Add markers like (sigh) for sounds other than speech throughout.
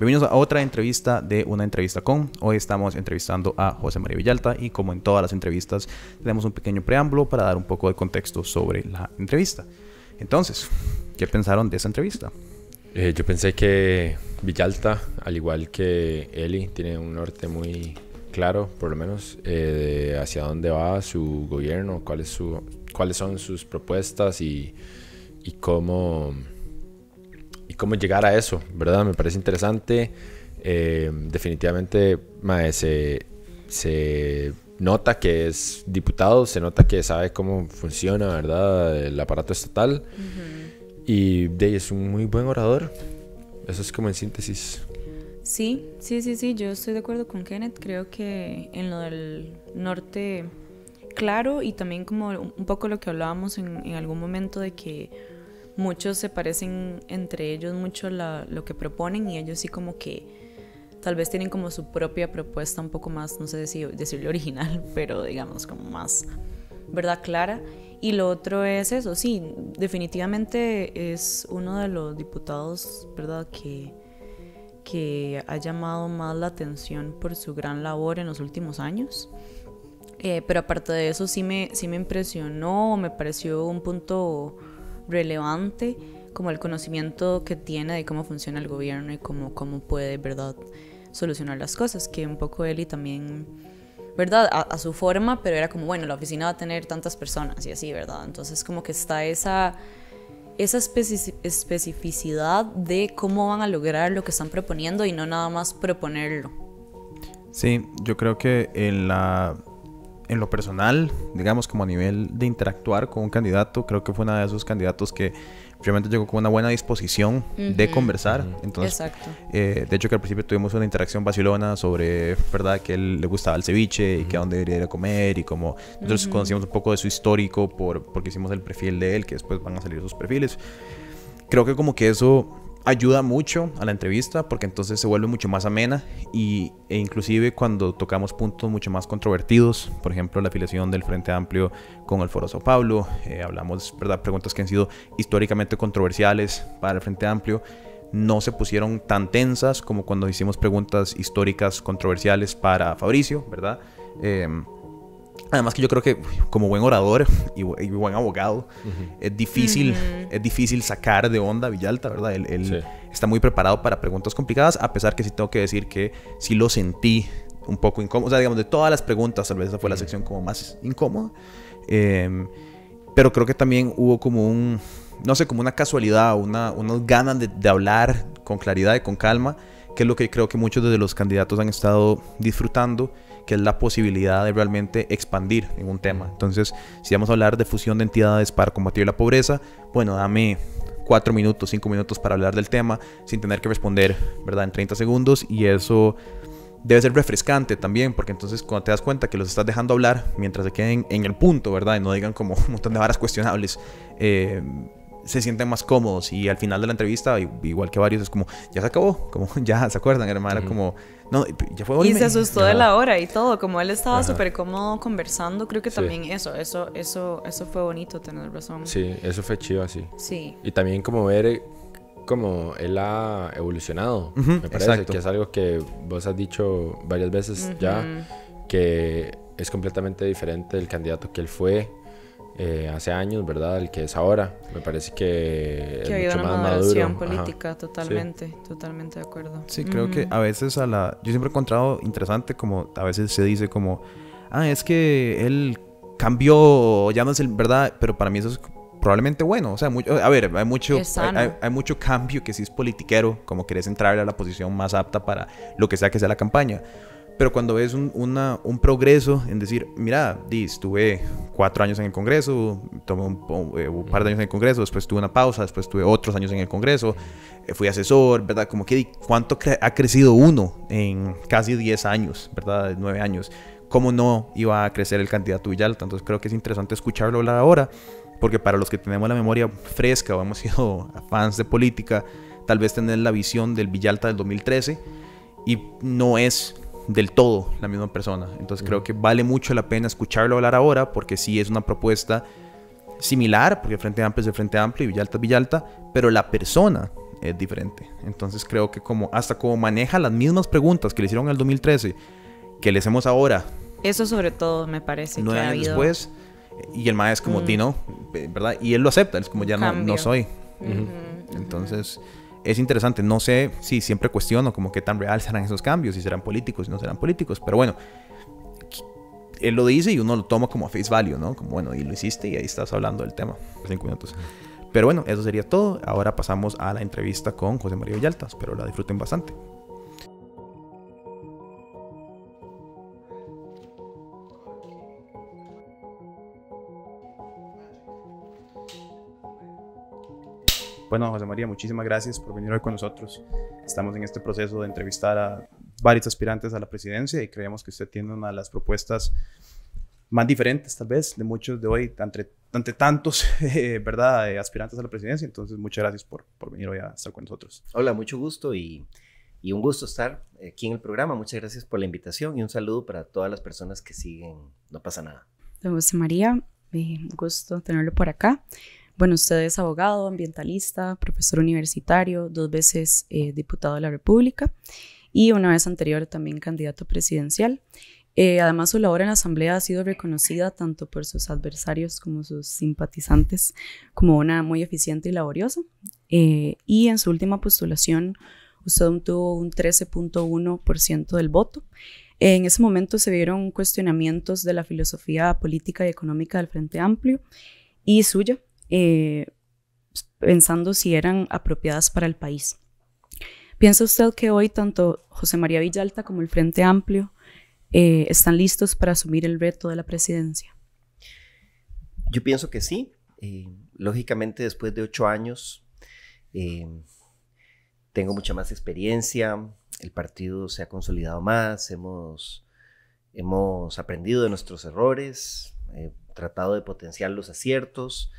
Bienvenidos a otra entrevista de una entrevista con. Hoy estamos entrevistando a José María Villalta y como en todas las entrevistas tenemos un pequeño preámbulo para dar un poco de contexto sobre la entrevista. Entonces, ¿qué pensaron de esa entrevista? Eh, yo pensé que Villalta, al igual que Eli, tiene un norte muy claro, por lo menos, eh, hacia dónde va su gobierno, su, cuáles son sus propuestas y cómo cómo llegar a eso, ¿verdad? Me parece interesante. Eh, definitivamente, mae, se, nota que es diputado, se nota que sabe cómo funciona, ¿verdad? El aparato estatal. Y Day es un muy buen orador. Eso es como en síntesis. Sí, sí, sí, sí, yo estoy de acuerdo con Kenneth. Creo que en lo del norte, claro, y también como un poco lo que hablábamos en algún momento de que muchos se parecen entre ellos mucho lo que proponen y ellos sí como que tal vez tienen como su propia propuesta un poco más, no sé si decirle original, (laughs) pero digamos como más, ¿verdad? Clara. Y lo otro es eso, sí, definitivamente es uno de los diputados, ¿verdad? Que, que ha llamado más la atención por su gran labor en los últimos años. Eh, pero aparte de eso, sí me, sí me impresionó, me pareció un punto relevante como el conocimiento que tiene de cómo funciona el gobierno y cómo, cómo puede, ¿verdad?, solucionar las cosas, que un poco Eli también, ¿verdad?, a, su forma, pero era como, bueno, la oficina va a tener tantas personas y así, ¿verdad? Entonces como que está esa, esa especificidad de cómo van a lograr lo que están proponiendo y no nada más proponerlo. Sí, yo creo que en la en lo personal, digamos como a nivel de interactuar con un candidato, creo que fue uno de esos candidatos que realmente llegó con una buena disposición de conversar. Entonces, eh, de hecho que al principio tuvimos una interacción vacilona sobre, ¿verdad? Que él le gustaba el ceviche y que a dónde debería ir a comer y como nosotros conocíamos un poco de su histórico por, porque hicimos el perfil de él, que después van a salir sus perfiles. Creo que como que eso ayuda mucho a la entrevista porque entonces se vuelve mucho más amena y, e inclusive cuando tocamos puntos mucho más controvertidos, por ejemplo la afiliación del Frente Amplio con el Foro Sao Paulo, eh, hablamos ¿verdad? preguntas que han sido históricamente controversiales para el Frente Amplio, no se pusieron tan tensas como cuando hicimos preguntas históricas controversiales para Fabricio, ¿verdad? Eh, Además que yo creo que como buen orador y, buen abogado, es, difícil, es difícil sacar de onda a Villalta, ¿verdad? Él, está muy preparado para preguntas complicadas, a pesar que sí tengo que decir que sí lo sentí un poco incómodo. O sea, digamos, de todas las preguntas, tal vez esa fue la sección como más incómoda. Em, pero creo que también hubo como un, no sé, como una casualidad, una, unas ganas de, de hablar con claridad y con calma, que es lo que creo que muchos de los candidatos han estado disfrutando que es la posibilidad de realmente expandir en un tema. Entonces, si vamos a hablar de fusión de entidades para combatir la pobreza, bueno, dame cuatro minutos, cinco minutos para hablar del tema sin tener que responder, ¿verdad? En 30 segundos y eso debe ser refrescante también, porque entonces cuando te das cuenta que los estás dejando hablar mientras se queden en el punto, ¿verdad? Y no digan como (laughs) un montón de varas cuestionables. Eh, se sienten más cómodos y al final de la entrevista, igual que varios, es como, ya se acabó, como (laughs) ya se acuerdan, hermano, como, no, Y, se asustó de la hora y todo, como él estaba súper cómodo conversando, creo que también eso, eso, eso, eso fue bonito, tener razón. Sí, eso fue chido así. Sí. Y también como ver eh, como él ha evolucionado, me parece, que es algo que vos has dicho varias veces ya, que es completamente diferente el candidato que él fue eh, hace años, ¿verdad? El que es ahora. Me parece que, que es una más maduro. política, totalmente, totalmente de acuerdo. Sí, creo que a veces a la... Yo siempre he encontrado interesante como a veces se dice como, ah, es que él cambió, ya no es el, ¿verdad? Pero para mí eso es probablemente bueno. O sea, mucho a ver, hay mucho, hay, mucho cambio que si es politiquero, como querés entrar a la posición más apta para lo que sea que sea la campaña. Pero cuando ves un, una, un progreso en decir, mira, di, estuve cuatro años en el Congreso, tomé un, eh, par de años en el Congreso, después tuve una pausa, después tuve otros años en el Congreso, eh, fui asesor, ¿verdad? Como que cuánto ha crecido uno en casi diez años, ¿verdad? Nueve años. ¿Cómo no iba a crecer el candidato Villalta? Entonces creo que es interesante escucharlo hablar ahora, porque para los que tenemos la memoria fresca o hemos (laughs) sido fans de política, tal vez tener la visión del Villalta del 2013 y no es del todo la misma persona. Entonces creo que vale mucho la pena escucharlo hablar ahora porque sí es una propuesta similar, porque Frente Amplio es de Frente Amplio y Villalta es Villalta, pero la persona es diferente. Entonces creo que como hasta como maneja las mismas preguntas que le hicieron en el 2013, que le hacemos ahora. Eso sobre todo me parece. Nueve años después, y el maestro es como, mm. Eh, ¿verdad? Y él lo acepta, es como, ya no, no, soy. Entonces es interesante. No sé si sí, siempre cuestiono como qué tan real serán esos cambios, si serán políticos, si no serán políticos, pero bueno, él lo dice y uno lo toma como a face value, ¿no? Como bueno, y lo hiciste y ahí estás hablando del tema. Cinco minutos. Pero bueno, eso sería todo. Ahora pasamos a la entrevista con José María Villalta. Espero la disfruten bastante. Bueno, José María, muchísimas gracias por venir hoy con nosotros. Estamos en este proceso de entrevistar a varios aspirantes a la presidencia y creemos que usted tiene una de las propuestas más diferentes tal vez de muchos de hoy, entre, tantos, (laughs) eh, ¿verdad?, eh, aspirantes a la presidencia. Entonces, muchas gracias por, por, venir hoy a estar con nosotros. Hola, mucho gusto y, y un gusto estar aquí en el programa. Muchas gracias por la invitación y un saludo para todas las personas que siguen No pasa nada. José María, eh, un gusto tenerlo por acá. Bueno, usted es abogado, ambientalista, profesor universitario, dos veces eh, diputado de la República y una vez anterior también candidato presidencial. Eh, además, su labor en la Asamblea ha sido reconocida tanto por sus adversarios como sus simpatizantes como una muy eficiente y laboriosa. Eh, y en su última postulación, usted obtuvo un 13.1% del voto. en ese momento se vieron cuestionamientos de la filosofía política y económica del Frente Amplio y suya, eh, pensando si eran apropiadas para el país. ¿Piensa usted que hoy tanto José María Villalta como el Frente Amplio eh, están listos para asumir el reto de la presidencia? Yo pienso que sí. Eh, lógicamente, después de ocho años, tengo mucha más experiencia, el partido se ha consolidado más, hemos, hemos aprendido de nuestros errores, he tratado de potenciar los aciertos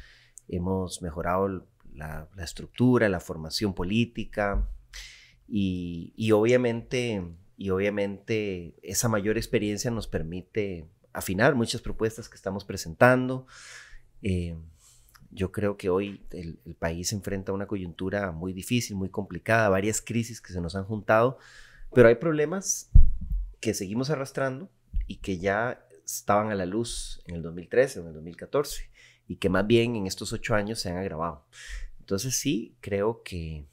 hemos mejorado la, estructura, la formación política y, obviamente, y obviamente esa mayor experiencia nos permite afinar muchas propuestas que estamos presentando. Eh, yo creo que hoy el, el, país se enfrenta a una coyuntura muy difícil, muy complicada, varias crisis que se nos han juntado, pero hay problemas que seguimos arrastrando y que ya estaban a la luz en el 2013, en el 2014 y que más bien en estos ocho años se han agravado. Entonces sí, creo que,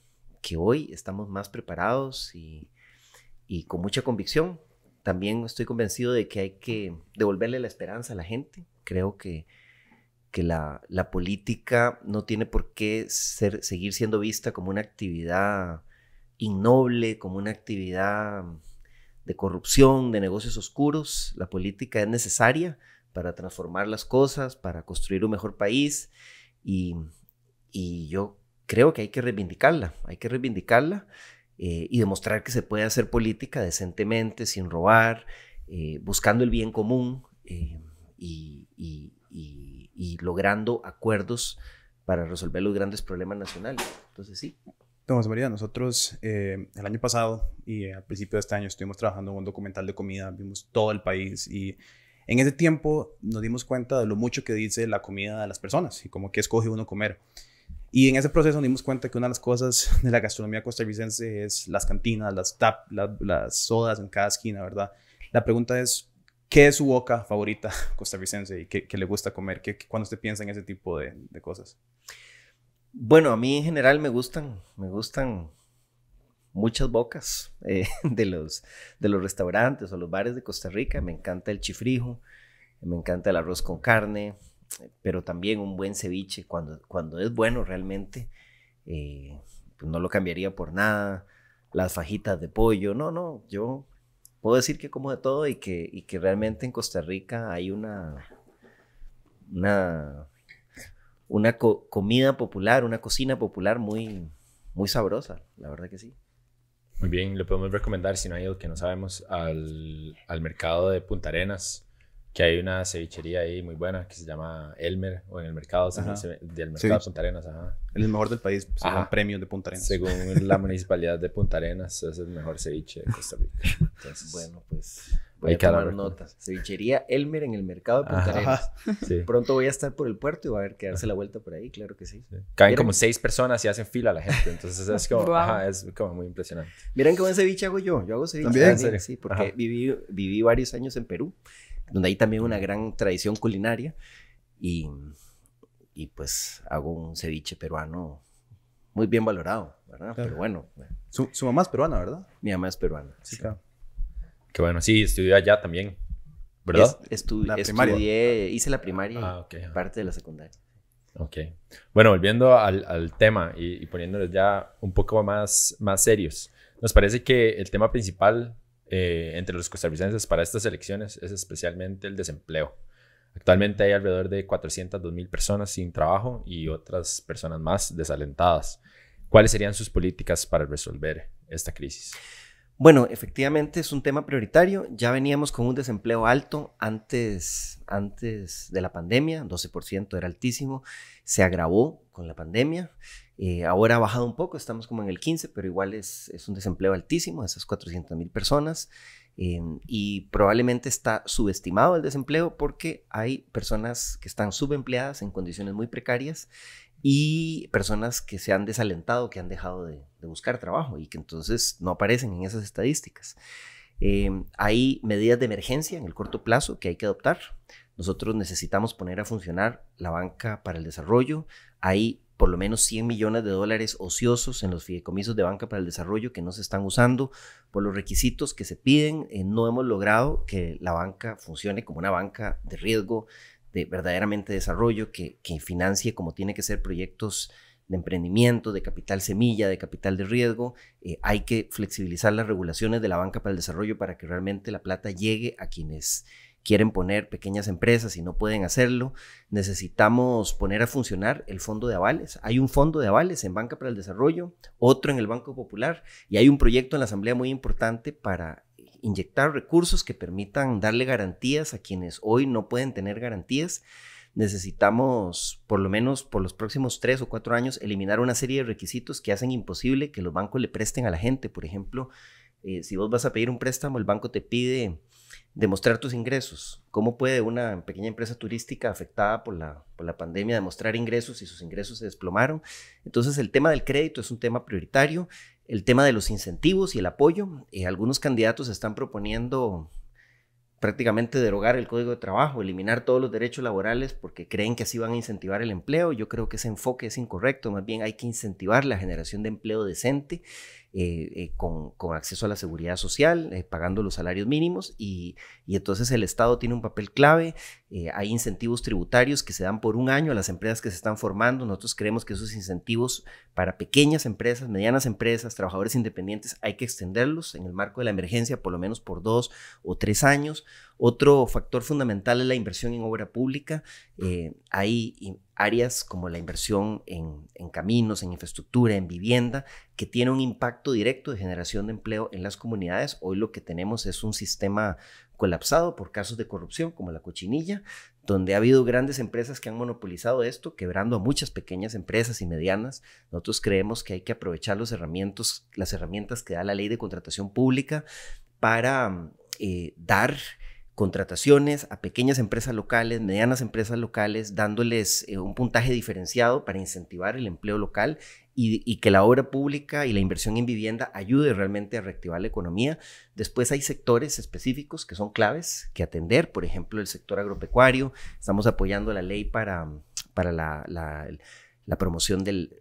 hoy estamos más preparados y, con mucha convicción. También estoy convencido de que hay que devolverle la esperanza a la gente. Creo que, que la, la, política no tiene por qué seguir siendo vista como una actividad innoble, como una actividad de corrupción, de negocios oscuros. La política es necesaria, para transformar las cosas, para construir un mejor país. Y, y yo creo que hay que reivindicarla, hay que reivindicarla eh, y demostrar que se puede hacer política decentemente, sin robar, eh, buscando el bien común eh, y, y, y, logrando acuerdos para resolver los grandes problemas nacionales. Entonces, sí. Tomás María, nosotros el año pasado y al principio de este año estuvimos trabajando en un documental de comida, vimos todo el país y en ese tiempo nos dimos cuenta de lo mucho que dice la comida de las personas y como que escoge uno comer. Y en ese proceso nos dimos cuenta que una de las cosas (laughs) de la gastronomía costarricense es las cantinas, las tap, las sodas en cada esquina, ¿verdad? La pregunta es, ¿qué es su boca favorita (laughs) costarricense y qué, le gusta comer? ¿Qué, cuando usted piensa en ese tipo de cosas? Bueno, a mí en general me gustan, me gustan muchas bocas eh, (laughs) de, los, de los restaurantes o los bares de Costa Rica. Me encanta el chifrijo, me encanta el arroz con carne, pero también un buen ceviche cuando, cuando es bueno realmente. Eh, pues no lo cambiaría por nada. Las fajitas de pollo, no, no, yo puedo decir que como de todo y que, y que realmente en Costa Rica hay una, una, una comida popular, una cocina popular muy, muy sabrosa, la verdad que sí. Muy bien, le podemos recomendar, si no hay algo que no sabemos, al, al mercado de Punta Arenas, que hay una cevichería ahí muy buena que se llama Elmer, o en el mercado, del mercado de Punta Arenas. Ajá. El mejor del país, según pues, premio de Punta Arenas. Según la municipalidad de Punta Arenas, es el mejor ceviche de Costa Rica. (laughs) Entonces, bueno, pues Voy Hay a tomar notas. Cevichería Elmer en el mercado de Punta (laughs) Pronto voy a estar por el puerto y va a haber que darse la vuelta por ahí, claro que sí. Caen como seis personas y hacen fila a la gente. Entonces es como, (laughs) es como muy impresionante. Miren qué buen ceviche hago yo. Yo hago ceviche. ¿También? Ah, sí, porque viví, viví varios años en Perú, donde hay también una gran tradición culinaria. Y, y pues hago un ceviche peruano muy bien valorado, ¿verdad? Pero bueno. Su, mamá es peruana, ¿verdad? Mi mamá es peruana. Sí, sí. claro. Que bueno, sí, estudié allá también, ¿verdad? estudié, hice la primaria ah, ah. parte de la secundaria. Ok. Bueno, volviendo al, tema y, poniéndoles ya un poco más, más serios. Nos parece que el tema principal eh, entre los costarricenses para estas elecciones es especialmente el desempleo. Actualmente hay alrededor de 402 mil personas sin trabajo y otras personas más desalentadas. ¿Cuáles serían sus políticas para resolver esta crisis? Bueno, efectivamente es un tema prioritario. Ya veníamos con un desempleo alto antes, antes de la pandemia, 12% era altísimo, se agravó con la pandemia. Eh, ahora ha bajado un poco, estamos como en el 15, pero igual es, un desempleo altísimo, esas 400 mil personas. Eh, y probablemente está subestimado el desempleo porque hay personas que están subempleadas en condiciones muy precarias y personas que se han desalentado, que han dejado de, buscar trabajo y que entonces no aparecen en esas estadísticas. Em, hay medidas de emergencia en el corto plazo que hay que adoptar. Nosotros necesitamos poner a funcionar la banca para el desarrollo. Hay por lo menos 100 millones de dólares ociosos en los fideicomisos de banca para el desarrollo que no se están usando por los requisitos que se piden. Eh, no hemos logrado que la banca funcione como una banca de riesgo de verdaderamente desarrollo, que, financie como tiene que ser proyectos de emprendimiento, de capital semilla, de capital de riesgo. Eh, hay que flexibilizar las regulaciones de la banca para el desarrollo para que realmente la plata llegue a quienes quieren poner pequeñas empresas y no pueden hacerlo. Necesitamos poner a funcionar el fondo de avales. Hay un fondo de avales en Banca para el Desarrollo, otro en el Banco Popular y hay un proyecto en la Asamblea muy importante para inyectar recursos que permitan darle garantías a quienes hoy no pueden tener garantías. Necesitamos, por lo menos por los próximos tres o cuatro años, eliminar una serie de requisitos que hacen imposible que los bancos le presten a la gente. Por ejemplo, eh, si vos vas a pedir un préstamo, el banco te pide demostrar tus ingresos. ¿Cómo puede una pequeña empresa turística afectada por la, por la pandemia demostrar ingresos si sus ingresos se desplomaron? Entonces el tema del crédito es un tema prioritario el tema de los incentivos y el apoyo. Eh, algunos candidatos están proponiendo prácticamente derogar el código de trabajo, eliminar todos los derechos laborales porque creen que así van a incentivar el empleo. Yo creo que ese enfoque es incorrecto, más bien hay que incentivar la generación de empleo decente eh, eh, con, acceso a la seguridad social, eh, pagando los salarios mínimos y, entonces el Estado tiene un papel clave. hay incentivos tributarios que se dan por un año a las empresas que se están formando. Nosotros creemos que esos incentivos para pequeñas empresas, medianas empresas, trabajadores independientes, hay que extenderlos en el marco de la emergencia por lo menos por dos o tres años otro factor fundamental es la inversión en obra pública. Eh, hay áreas como la inversión en, caminos, en infraestructura, en vivienda, que tiene un impacto directo de generación de empleo en las comunidades. Hoy lo que tenemos es un sistema colapsado por casos de corrupción como la cochinilla, donde ha habido grandes empresas que han monopolizado esto, quebrando a muchas pequeñas empresas y medianas. Nosotros creemos que hay que aprovechar los herramientas, las herramientas que da la ley de contratación pública para eh, dar contrataciones a pequeñas empresas locales, medianas empresas locales, dándoles eh, un puntaje diferenciado para incentivar el empleo local y, que la obra pública y la inversión en vivienda ayude realmente a reactivar la economía. Después hay sectores específicos que son claves que atender, por ejemplo, el sector agropecuario. Estamos apoyando la ley para, para la, promoción del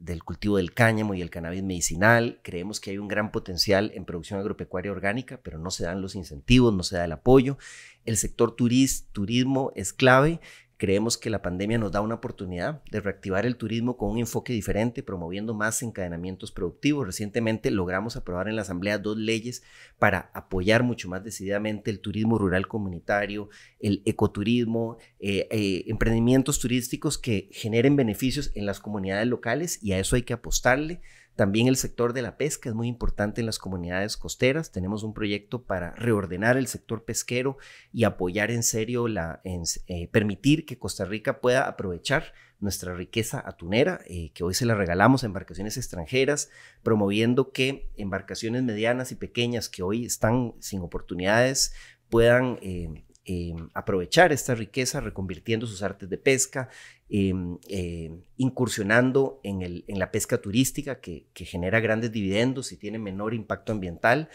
del cultivo del cáñamo y el cannabis medicinal. Creemos que hay un gran potencial en producción agropecuaria orgánica, pero no se dan los incentivos, no se da el apoyo. El sector turis, turismo es clave Creemos que la pandemia nos da una oportunidad de reactivar el turismo con un enfoque diferente, promoviendo más encadenamientos productivos. Recientemente logramos aprobar en la Asamblea dos leyes para apoyar mucho más decididamente el turismo rural comunitario, el ecoturismo, eh, eh, emprendimientos turísticos que generen beneficios en las comunidades locales y a eso hay que apostarle también el sector de la pesca es muy importante en las comunidades costeras. Tenemos un proyecto para reordenar el sector pesquero y apoyar en serio, la, en, eh, permitir que Costa Rica pueda aprovechar nuestra riqueza atunera, eh, que hoy se la regalamos a embarcaciones extranjeras, promoviendo que embarcaciones medianas y pequeñas que hoy están sin oportunidades puedan... Eh, eh, aprovechar esta riqueza, reconvirtiendo sus artes de pesca, eh, eh, incursionando en, la pesca turística que, genera grandes dividendos y tiene menor impacto ambiental.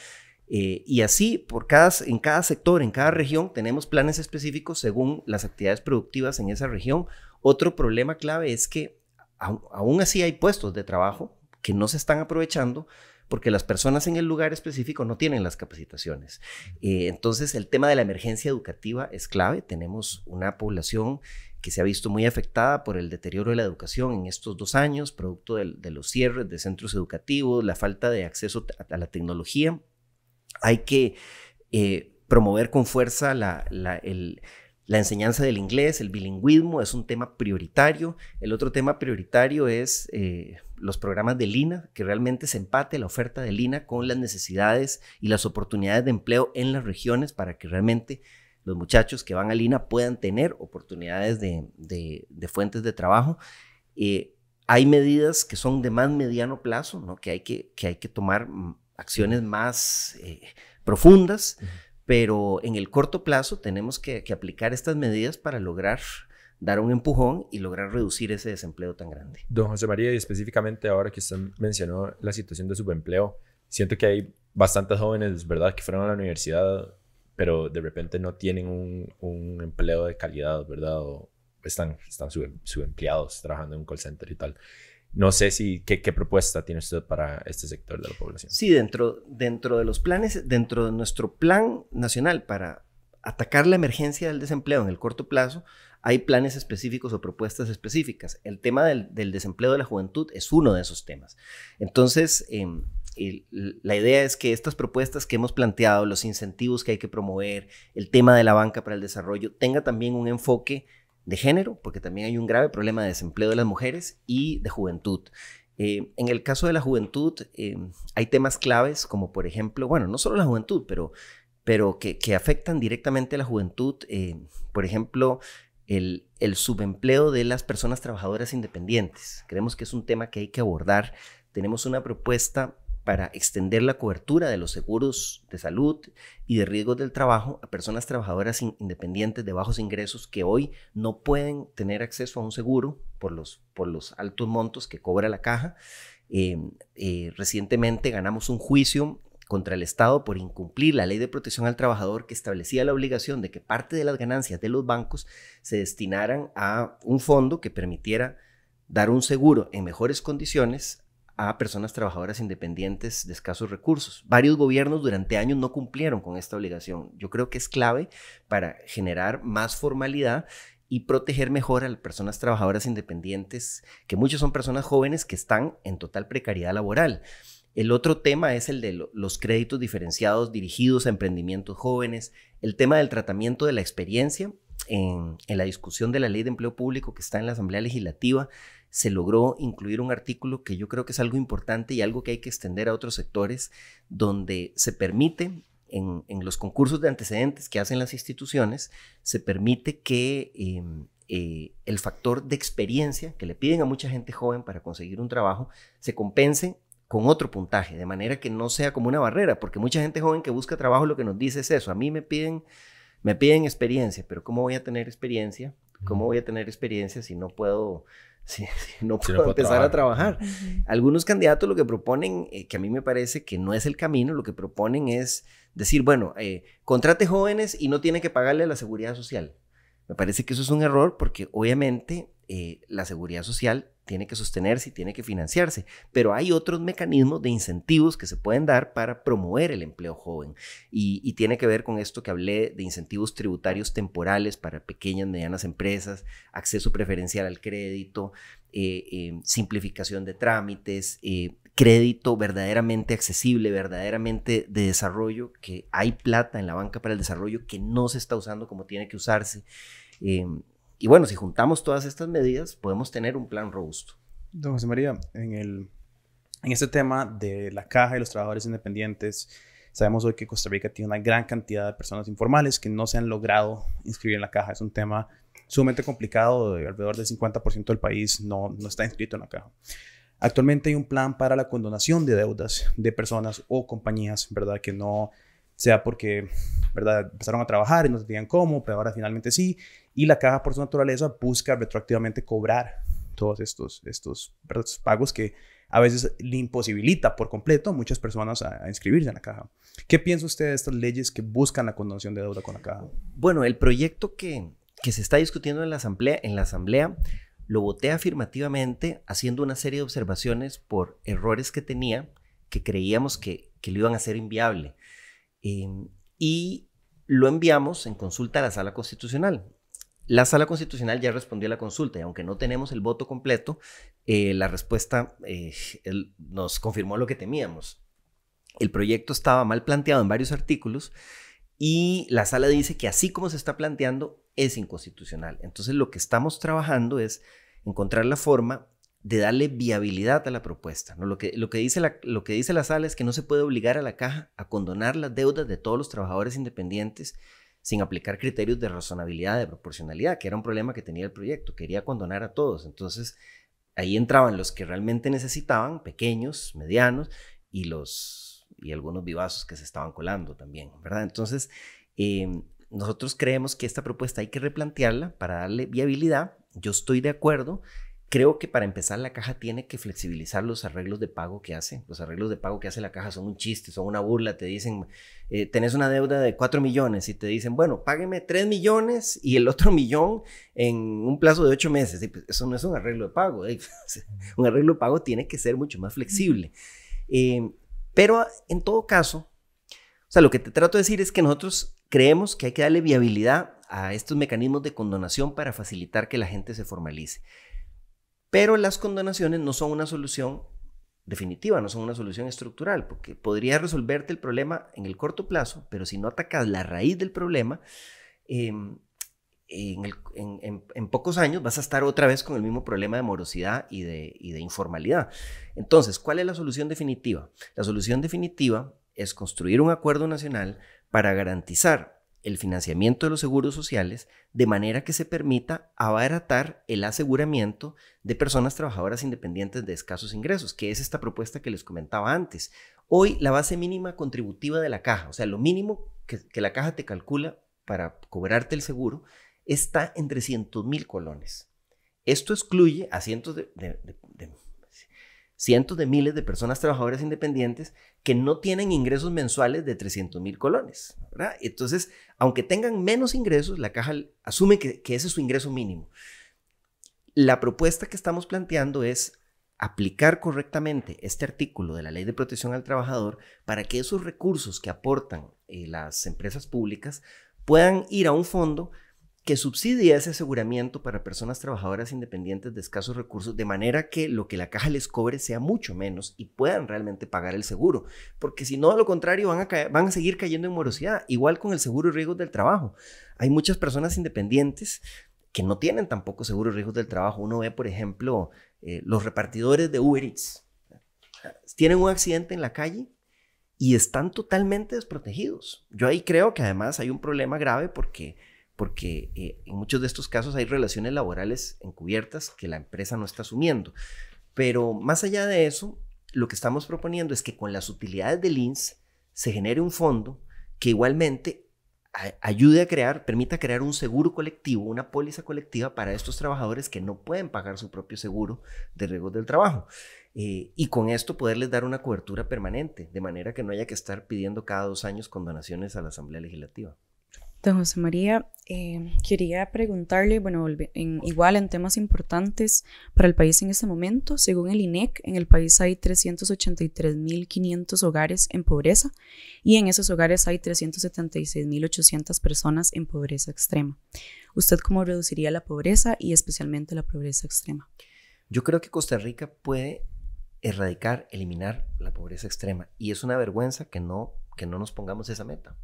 y así, por cada, en cada sector, en cada región, tenemos planes específicos según las actividades productivas en esa región. Otro problema clave es que aún así hay puestos de trabajo que no se están aprovechando porque las personas en el lugar específico no tienen las capacitaciones. Eh, entonces, el tema de la emergencia educativa es clave. Tenemos una población que se ha visto muy afectada por el deterioro de la educación en estos dos años, producto de, los cierres de centros educativos, la falta de acceso a la tecnología. Hay que eh, promover con fuerza la, la, el, la enseñanza del inglés, el bilingüismo es un tema prioritario. El otro tema prioritario es eh, los programas de Lina, que realmente se empate la oferta de Lina con las necesidades y las oportunidades de empleo en las regiones para que realmente los muchachos que van a Lina puedan tener oportunidades de, de, fuentes de trabajo. Eh, hay medidas que son de más mediano plazo, ¿no? que, hay que, que hay que tomar mm, acciones más eh, profundas pero en el corto plazo tenemos que, aplicar estas medidas para lograr dar un empujón y lograr reducir ese desempleo tan grande. Don José María, y específicamente ahora que usted mencionó la situación de subempleo, siento que hay bastantes jóvenes, ¿verdad?, que fueron a la universidad, pero de repente no tienen un, empleo de calidad, ¿verdad? O están, están subempleados, trabajando en un call center y tal. No sé si qué, propuesta tiene usted para este sector de la población. Sí, dentro, dentro de los planes, dentro de nuestro plan nacional para atacar la emergencia del desempleo en el corto plazo, hay planes específicos o propuestas específicas. El tema del, desempleo de la juventud es uno de esos temas. Entonces, em, la idea es que estas propuestas que hemos planteado, los incentivos que hay que promover, el tema de la banca para el desarrollo, tenga también un enfoque de género, porque también hay un grave problema de desempleo de las mujeres y de juventud. Eh, en el caso de la juventud, eh, hay temas claves como, por ejemplo, bueno, no solo la juventud, pero, pero que, afectan directamente a la juventud. Eh, por ejemplo, el, subempleo de las personas trabajadoras independientes. Creemos que es un tema que hay que abordar. Tenemos una propuesta para extender la cobertura de los seguros de salud y de riesgos del trabajo a personas trabajadoras independientes de bajos ingresos que hoy no pueden tener acceso a un seguro por los, por los altos montos que cobra la caja. Em, eh, recientemente ganamos un juicio contra el Estado por incumplir la ley de protección al trabajador que establecía la obligación de que parte de las ganancias de los bancos se destinaran a un fondo que permitiera dar un seguro en mejores condiciones a personas trabajadoras independientes de escasos recursos. Varios gobiernos durante años no cumplieron con esta obligación. Yo creo que es clave para generar más formalidad y proteger mejor a las personas trabajadoras independientes, que muchas son personas jóvenes que están en total precariedad laboral. El otro tema es el de los créditos diferenciados dirigidos a emprendimientos jóvenes, el tema del tratamiento de la experiencia en, la discusión de la ley de empleo público que está en la Asamblea Legislativa, se logró incluir un artículo que yo creo que es algo importante y algo que hay que extender a otros sectores, donde se permite en, los concursos de antecedentes que hacen las instituciones, se permite que em, eh, el factor de experiencia que le piden a mucha gente joven para conseguir un trabajo se compense con otro puntaje, de manera que no sea como una barrera, porque mucha gente joven que busca trabajo lo que nos dice es eso, a mí me piden, me piden experiencia, pero ¿cómo voy a tener experiencia ¿Cómo voy a tener experiencia si no puedo, (laughs) si, no puedo, empezar a trabajar? Algunos candidatos lo que proponen, eh, que a mí me parece que no es el camino, lo que proponen es decir, bueno, eh, contrate jóvenes y no tiene que pagarle a la seguridad social. Me parece que eso es un error porque obviamente eh, la seguridad social tiene que sostenerse y tiene que financiarse, pero hay otros mecanismos de incentivos que se pueden dar para promover el empleo joven y, tiene que ver con esto que hablé de incentivos tributarios temporales para pequeñas, y medianas empresas, acceso preferencial al crédito, eh, eh, simplificación de trámites, crédito verdaderamente accesible, verdaderamente de desarrollo, que hay plata en la banca para el desarrollo que no se está usando como tiene que usarse. Y bueno, si juntamos todas estas medidas, podemos tener un plan robusto. Don José María, en, el, en este tema de la caja y los trabajadores independientes, sabemos hoy que Costa Rica tiene una gran cantidad de personas informales que no se han logrado inscribir en la caja. Es un tema sumamente complicado, alrededor del 50% del país no, no está inscrito en la caja. Actualmente hay un plan para la condonación de deudas de personas o compañías, ¿verdad? Que no sea porque, ¿verdad? Empezaron a trabajar y no sabían cómo, pero ahora finalmente sí y la caja por su naturaleza busca retroactivamente cobrar todos estos, estos, pagos que a veces le imposibilita por completo a muchas personas a, inscribirse en la caja. ¿Qué piensa usted de estas leyes que buscan la condonación de deuda con la caja? Bueno, el proyecto que, que se está discutiendo en la asamblea, en la asamblea lo voté afirmativamente haciendo una serie de observaciones por errores que tenía que creíamos que, que lo iban a hacer inviable. Em, y lo enviamos en consulta a la sala constitucional. La sala constitucional ya respondió a la consulta y aunque no tenemos el voto completo, eh, la respuesta eh, nos confirmó lo que temíamos. El proyecto estaba mal planteado en varios artículos y la sala dice que así como se está planteando es inconstitucional. Entonces lo que estamos trabajando es encontrar la forma de darle viabilidad a la propuesta. Lo, que, dice la, lo que dice la sala es que no se puede obligar a la caja a condonar las deudas de todos los trabajadores independientes sin aplicar criterios de razonabilidad, de proporcionalidad, que era un problema que tenía el proyecto. Quería condonar a todos. Entonces, ahí entraban los que realmente necesitaban, pequeños, medianos, y los y algunos vivazos que se estaban colando también, ¿verdad? Entonces, em, nosotros creemos que esta propuesta hay que replantearla para darle viabilidad. Yo estoy de acuerdo Creo que para empezar la caja tiene que flexibilizar los arreglos de pago que hace. Los arreglos de pago que hace la caja son un chiste, son una burla. Te dicen, eh, tenés una deuda de 4 millones y te dicen, bueno, págueme 3 millones y el otro (laughs) millón en un plazo de 8 meses. Pues, eso no es un arreglo de pago. Eh, (laughs) un arreglo de pago tiene que ser mucho más flexible. Em, pero en todo caso, o sea, lo que te trato de decir es que nosotros creemos que hay que darle viabilidad a estos mecanismos de condonación para facilitar que la gente se formalice. Pero las condonaciones no son una solución definitiva, no son una solución estructural, porque podría resolverte el problema en el corto plazo, pero si no atacas la raíz del problema, em, en, pocos años vas a estar otra vez con el mismo problema de morosidad y de informalidad. Entonces, ¿cuál es la solución definitiva? La solución definitiva es construir un acuerdo nacional para garantizar el financiamiento de los seguros sociales de manera que se permita abaratar el aseguramiento de personas trabajadoras independientes de escasos ingresos, que es esta propuesta que les comentaba antes. Hoy la base mínima contributiva de la caja, o sea, lo mínimo que, la caja te calcula para cobrarte el seguro, está entre 100.000 mil colones. Esto excluye a cientos de cientos de miles de personas trabajadoras independientes que no tienen ingresos mensuales de 300 mil colones. ¿verdad? Entonces, aunque tengan menos ingresos, la caja asume que, ese es su ingreso mínimo. La propuesta que estamos planteando es aplicar correctamente este artículo de la Ley de Protección al Trabajador para que esos recursos que aportan eh, las empresas públicas puedan ir a un fondo que subsidie ese aseguramiento para personas trabajadoras independientes de escasos recursos, de manera que lo que la caja les cobre sea mucho menos y puedan realmente pagar el seguro. Porque si no, a lo contrario, van a, van a seguir cayendo en morosidad, igual con el seguro y riesgos del trabajo. Hay muchas personas independientes que no tienen tampoco seguro y riesgos del trabajo. Uno ve, por ejemplo, eh, los repartidores de Uber Eats. Tienen un accidente en la calle y están totalmente desprotegidos. Yo ahí creo que además hay un problema grave porque porque eh, en muchos de estos casos hay relaciones laborales encubiertas que la empresa no está asumiendo. Pero más allá de eso, lo que estamos proponiendo es que con las utilidades del INS se genere un fondo que igualmente ayude a crear, permita crear un seguro colectivo, una póliza colectiva para estos trabajadores que no pueden pagar su propio seguro de riesgo del trabajo. Eh, y con esto poderles dar una cobertura permanente, de manera que no haya que estar pidiendo cada dos años donaciones a la Asamblea Legislativa. Don José María, eh, quería preguntarle, bueno, igual en temas importantes para el país en este momento, según el INEC, en el país hay 383.500 hogares en pobreza y en esos hogares hay 376.800 personas en pobreza extrema. ¿Usted cómo reduciría la pobreza y especialmente la pobreza extrema? Yo creo que Costa Rica puede erradicar, eliminar la pobreza extrema y es una vergüenza que no, que no nos pongamos esa meta.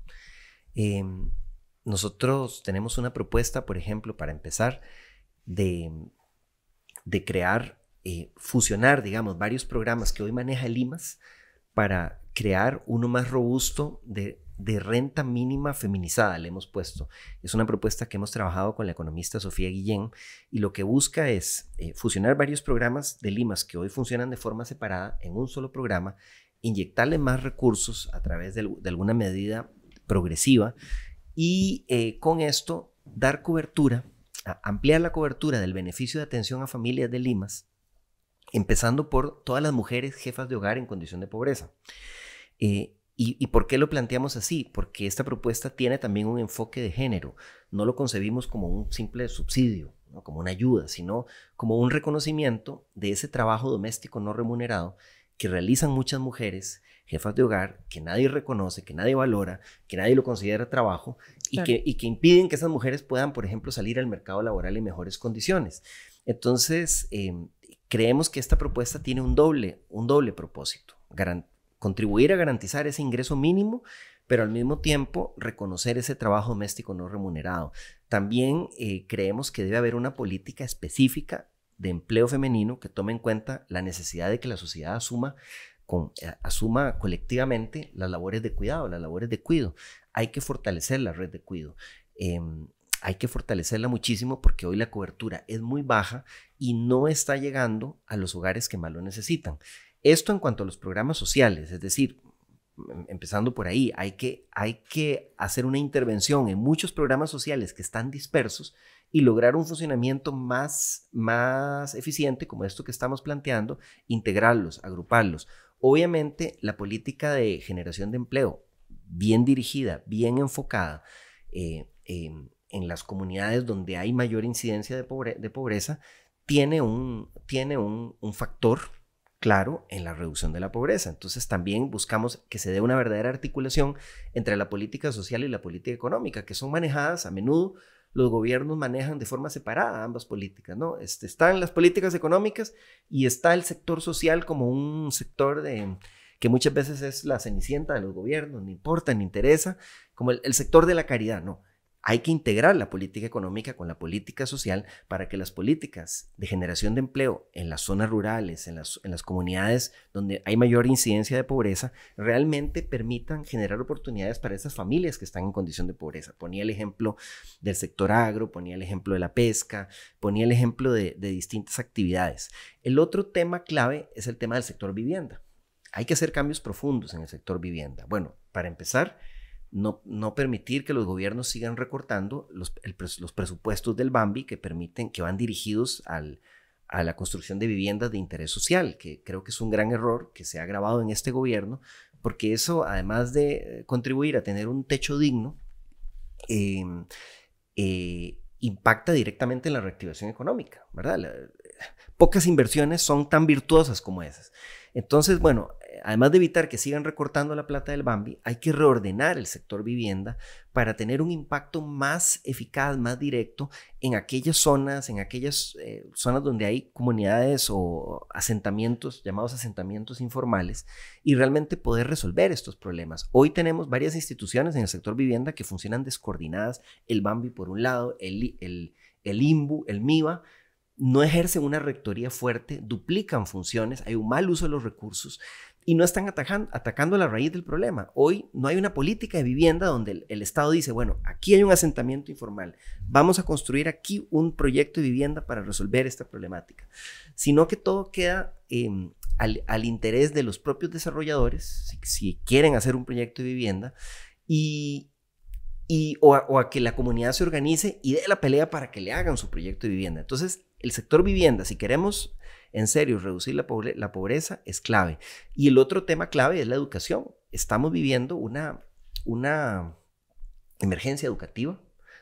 Eh, nosotros tenemos una propuesta, por ejemplo, para empezar, de, crear, eh, fusionar, digamos, varios programas que hoy maneja Limas para crear uno más robusto de, renta mínima feminizada, le hemos puesto. Es una propuesta que hemos trabajado con la economista Sofía Guillén y lo que busca es eh, fusionar varios programas de Limas que hoy funcionan de forma separada en un solo programa, inyectarle más recursos a través de, de alguna medida progresiva y eh, con esto dar cobertura, ampliar la cobertura del beneficio de atención a familias de Limas, empezando por todas las mujeres jefas de hogar en condición de pobreza. Eh, y, por qué lo planteamos así? Porque esta propuesta tiene también un enfoque de género. No lo concebimos como un simple subsidio, como una ayuda, sino como un reconocimiento de ese trabajo doméstico no remunerado que realizan muchas mujeres jefas de hogar que nadie reconoce, que nadie valora, que nadie lo considera trabajo y, que, impiden que esas mujeres puedan, por ejemplo, salir al mercado laboral en mejores condiciones. Entonces, em, creemos que esta propuesta tiene un doble, un doble propósito, contribuir a garantizar ese ingreso mínimo, pero al mismo tiempo reconocer ese trabajo doméstico no remunerado. También eh, creemos que debe haber una política específica de empleo femenino que tome en cuenta la necesidad de que la sociedad asuma eh, asuma colectivamente las labores de cuidado, las labores de cuido. Hay que fortalecer la red de cuido. Em, hay que fortalecerla muchísimo porque hoy la cobertura es muy baja y no está llegando a los hogares que más lo necesitan. Esto en cuanto a los programas sociales, es decir, em, empezando por ahí, hay que, hay que hacer una intervención en muchos programas sociales que están dispersos y lograr un funcionamiento más, más eficiente como esto que estamos planteando, integrarlos, agruparlos. Obviamente, la política de generación de empleo, bien dirigida, bien enfocada eh, en las comunidades donde hay mayor incidencia de, pobreza, tiene, un, tiene un factor claro en la reducción de la pobreza. Entonces también buscamos que se dé una verdadera articulación entre la política social y la política económica, que son manejadas a menudo los gobiernos manejan de forma separada ambas políticas, ¿no? Este, están las políticas económicas y está el sector social como un sector de, que muchas veces es la cenicienta de los gobiernos, no importa, no interesa, como el sector de la caridad, ¿no? hay que integrar la política económica con la política social para que las políticas de generación de empleo en las zonas rurales, en las, comunidades donde hay mayor incidencia de pobreza, realmente permitan generar oportunidades para esas familias que están en condición de pobreza. Ponía el ejemplo del sector agro, ponía el ejemplo de la pesca, ponía el ejemplo de, de distintas actividades. El otro tema clave es el tema del sector vivienda. Hay que hacer cambios profundos en el sector vivienda. Bueno, para empezar, no, permitir que los gobiernos sigan recortando los, presupuestos del Bambi que permiten, que van dirigidos al, a la construcción de viviendas de interés social, que creo que es un gran error que se ha agravado en este gobierno, porque eso, además de eh, contribuir a tener un techo digno, em, eh, impacta directamente en la reactivación económica, ¿verdad? Eh, pocas inversiones son tan virtuosas como esas. Entonces, bueno, además de evitar que sigan recortando la plata del Bambi, hay que reordenar el sector vivienda para tener un impacto más eficaz, más directo en aquellas zonas, en aquellas eh, zonas donde hay comunidades o asentamientos, llamados asentamientos informales, y realmente poder resolver estos problemas. Hoy tenemos varias instituciones en el sector vivienda que funcionan descoordinadas, el Bambi por un lado, el, el IMBU, el MIBA, no ejercen una rectoría fuerte, duplican funciones, hay un mal uso de los recursos y no están atacando la raíz del problema. Hoy no hay una política de vivienda donde el, Estado dice, bueno, aquí hay un asentamiento informal, vamos a construir aquí un proyecto de vivienda para resolver esta problemática, sino que todo queda em, al, interés de los propios desarrolladores, si, quieren hacer un proyecto de vivienda, y... o a que la comunidad se organice y dé la pelea para que le hagan su proyecto de vivienda. Entonces, el sector vivienda, si queremos en serio, reducir la, pobreza es clave. Y el otro tema clave es la educación. Estamos viviendo una, una emergencia educativa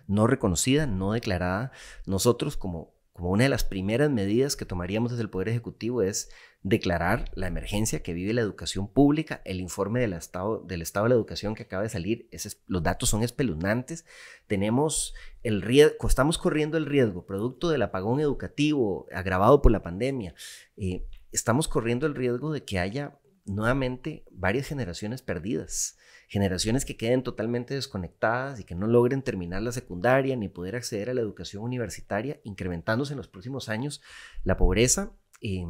no reconocida, no declarada. Nosotros como como una de las primeras medidas que tomaríamos desde el Poder Ejecutivo es declarar la emergencia que vive la educación pública. El informe del Estado, de la Educación que acaba de salir, los datos son espeluznantes. Tenemos el riesgo, estamos corriendo el riesgo, producto del apagón educativo agravado por la pandemia, eh, estamos corriendo el riesgo de que haya nuevamente varias generaciones perdidas generaciones que queden totalmente desconectadas y que no logren terminar la secundaria ni poder acceder a la educación universitaria, incrementándose en los próximos años la pobreza. Eh,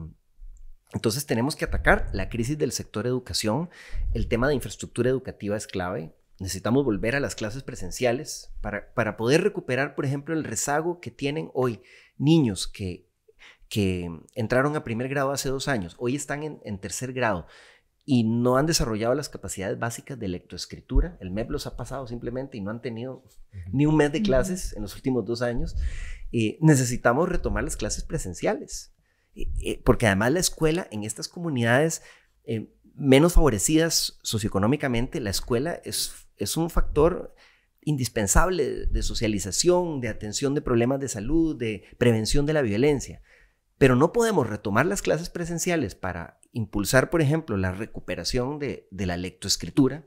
entonces tenemos que atacar la crisis del sector educación. El tema de infraestructura educativa es clave. Necesitamos volver a las clases presenciales para, para poder recuperar, por ejemplo, el rezago que tienen hoy niños que, que entraron a primer grado hace dos años, hoy están en tercer grado y no han desarrollado las capacidades básicas de lectoescritura. El MEP los ha pasado simplemente y no han tenido ni un mes de clases en los últimos dos años. Eh, necesitamos retomar las clases presenciales, eh, eh, porque además la escuela en estas comunidades menos favorecidas socioeconómicamente, la escuela es, un factor indispensable de socialización, de atención de problemas de salud, de prevención de la violencia pero no podemos retomar las clases presenciales para impulsar, por ejemplo, la recuperación de, la lectoescritura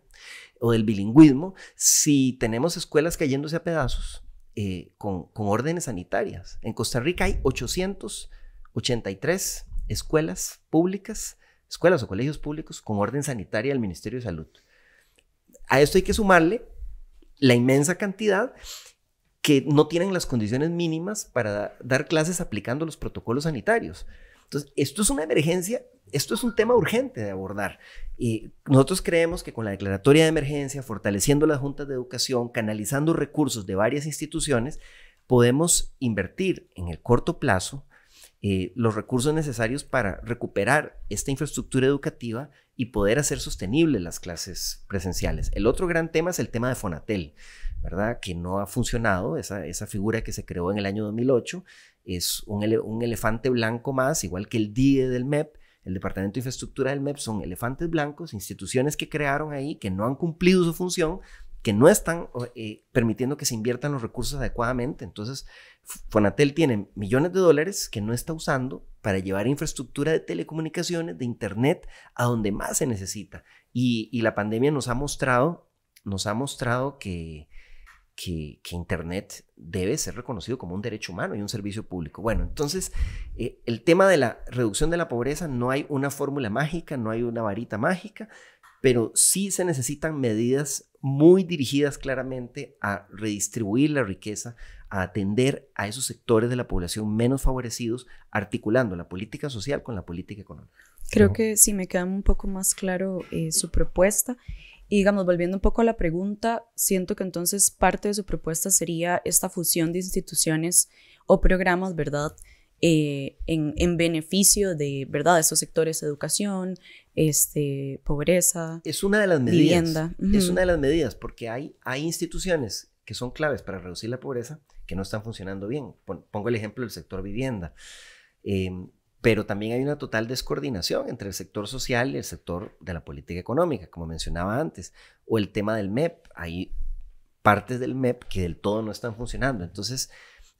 o del bilingüismo si tenemos escuelas cayéndose a pedazos eh, con, con órdenes sanitarias. En Costa Rica hay 883 escuelas públicas, escuelas o colegios públicos con orden sanitaria del Ministerio de Salud. A esto hay que sumarle la inmensa cantidad que no tienen las condiciones mínimas para dar clases aplicando los protocolos sanitarios. Entonces, esto es una emergencia, esto es un tema urgente de abordar. Y nosotros creemos que con la declaratoria de emergencia, fortaleciendo las juntas de educación, canalizando recursos de varias instituciones, podemos invertir en el corto plazo eh, los recursos necesarios para recuperar esta infraestructura educativa y poder hacer sostenible las clases presenciales. El otro gran tema es el tema de Fonatel, ¿verdad? Que no ha funcionado, esa, figura que se creó en el año 2008 es un, un elefante blanco más, igual que el DIE del MEP, el Departamento de Infraestructura del MEP son elefantes blancos, instituciones que crearon ahí, que no han cumplido su función, que no están eh, permitiendo que se inviertan los recursos adecuadamente. Entonces, Fonatel tiene millones de dólares que no está usando para llevar infraestructura de telecomunicaciones, de Internet, a donde más se necesita. Y, la pandemia nos ha mostrado, nos ha mostrado que, que, Internet debe ser reconocido como un derecho humano y un servicio público. Bueno, entonces eh, el tema de la reducción de la pobreza no hay una fórmula mágica, no hay una varita mágica, pero sí se necesitan medidas muy dirigidas claramente a redistribuir la riqueza, a atender a esos sectores de la población menos favorecidos, articulando la política social con la política económica. Creo que sí me queda un poco más claro eh, su propuesta. Y digamos, volviendo un poco a la pregunta, siento que entonces parte de su propuesta sería esta fusión de instituciones o programas, ¿verdad? Eh, en, beneficio de, ¿verdad?, de esos sectores, educación, este, pobreza. Es una de las medidas. Vivienda. Es una de las medidas, porque hay, hay instituciones que son claves para reducir la pobreza que no están funcionando bien. Pongo el ejemplo del sector vivienda. Em, pero también hay una total descoordinación entre el sector social y el sector de la política económica, como mencionaba antes, o el tema del MEP. Hay partes del MEP que del todo no están funcionando. Entonces,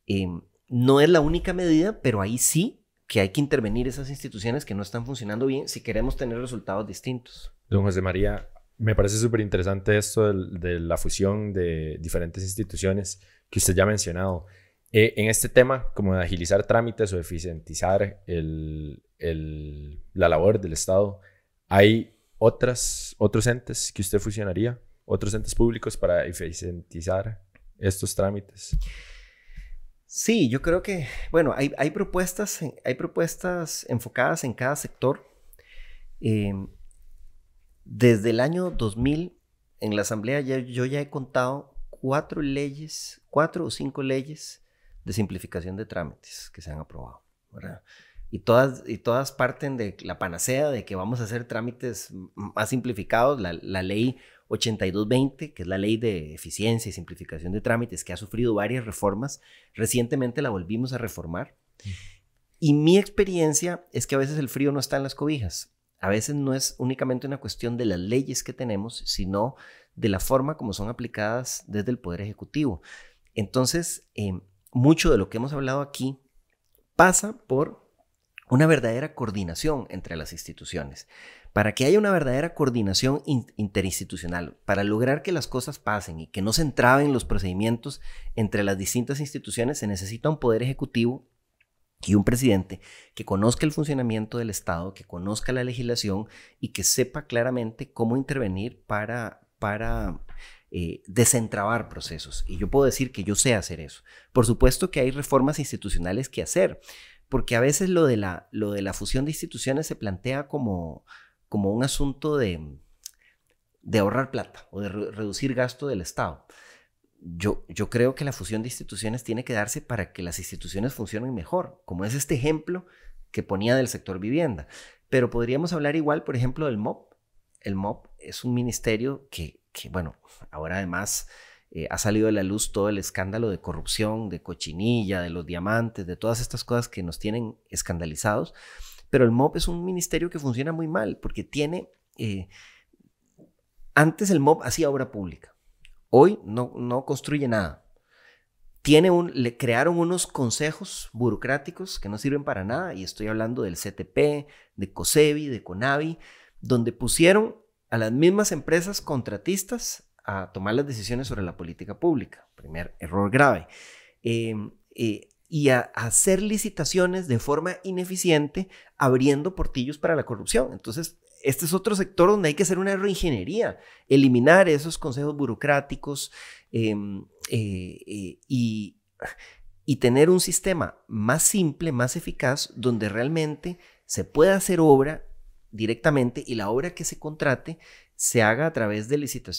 em, no es la única medida, pero ahí sí que hay que intervenir esas instituciones que no están funcionando bien si queremos tener resultados distintos. Don José María, me parece súper interesante esto de, la fusión de diferentes instituciones que usted ya ha mencionado. Eh, en este tema, como de agilizar trámites o eficientizar el, la labor del Estado, ¿hay otras, otros entes que usted fusionaría? ¿Otros entes públicos para eficientizar estos trámites? Sí, yo creo que, bueno, hay, propuestas, hay propuestas enfocadas en cada sector. Em, desde el año 2000, en la Asamblea ya, yo ya he contado cuatro leyes, cuatro o cinco leyes de simplificación de trámites que se han aprobado. Y todas, y todas parten de la panacea de que vamos a hacer trámites más simplificados. la ley 8220, que es la ley de eficiencia y simplificación de trámites, que ha sufrido varias reformas. Recientemente la volvimos a reformar. Y mi experiencia es que a veces el frío no está en las cobijas. A veces no es únicamente una cuestión de las leyes que tenemos, sino de la forma como son aplicadas desde el Poder Ejecutivo. Entonces, eh, mucho de lo que hemos hablado aquí pasa por una verdadera coordinación entre las instituciones para que haya una verdadera coordinación interinstitucional, para lograr que las cosas pasen y que no se entraben los procedimientos entre las distintas instituciones, se necesita un poder ejecutivo y un presidente que conozca el funcionamiento del Estado, que conozca la legislación y que sepa claramente cómo intervenir para, para eh, desentrabar procesos. Y yo puedo decir que yo sé hacer eso. Por supuesto que hay reformas institucionales que hacer, porque a veces lo de la, lo de la fusión de instituciones se plantea como, como un asunto de, ahorrar plata o de reducir gasto del Estado. Yo, yo creo que la fusión de instituciones tiene que darse para que las instituciones funcionen mejor, como es este ejemplo que ponía del sector vivienda. Pero podríamos hablar igual, por ejemplo, del MOP. El MOP es un ministerio que, bueno, ahora además eh, ha salido de la luz todo el escándalo de corrupción, de cochinilla, de los diamantes, de todas estas cosas que nos tienen escandalizados pero el MOP es un ministerio que funciona muy mal porque tiene... Eh, antes el MOB hacía obra pública. Hoy no, no construye nada. Tiene un, le crearon unos consejos burocráticos que no sirven para nada, y estoy hablando del CTP, de COSEBI, de CONAVI, donde pusieron a las mismas empresas contratistas a tomar las decisiones sobre la política pública. Primer error grave. Em, eh, y a, hacer licitaciones de forma ineficiente, abriendo portillos para la corrupción. Entonces, este es otro sector donde hay que hacer una reingeniería, eliminar esos consejos burocráticos em, eh, eh, y, y, tener un sistema más simple, más eficaz, donde realmente se pueda hacer obra directamente y la obra que se contrate se haga a través de,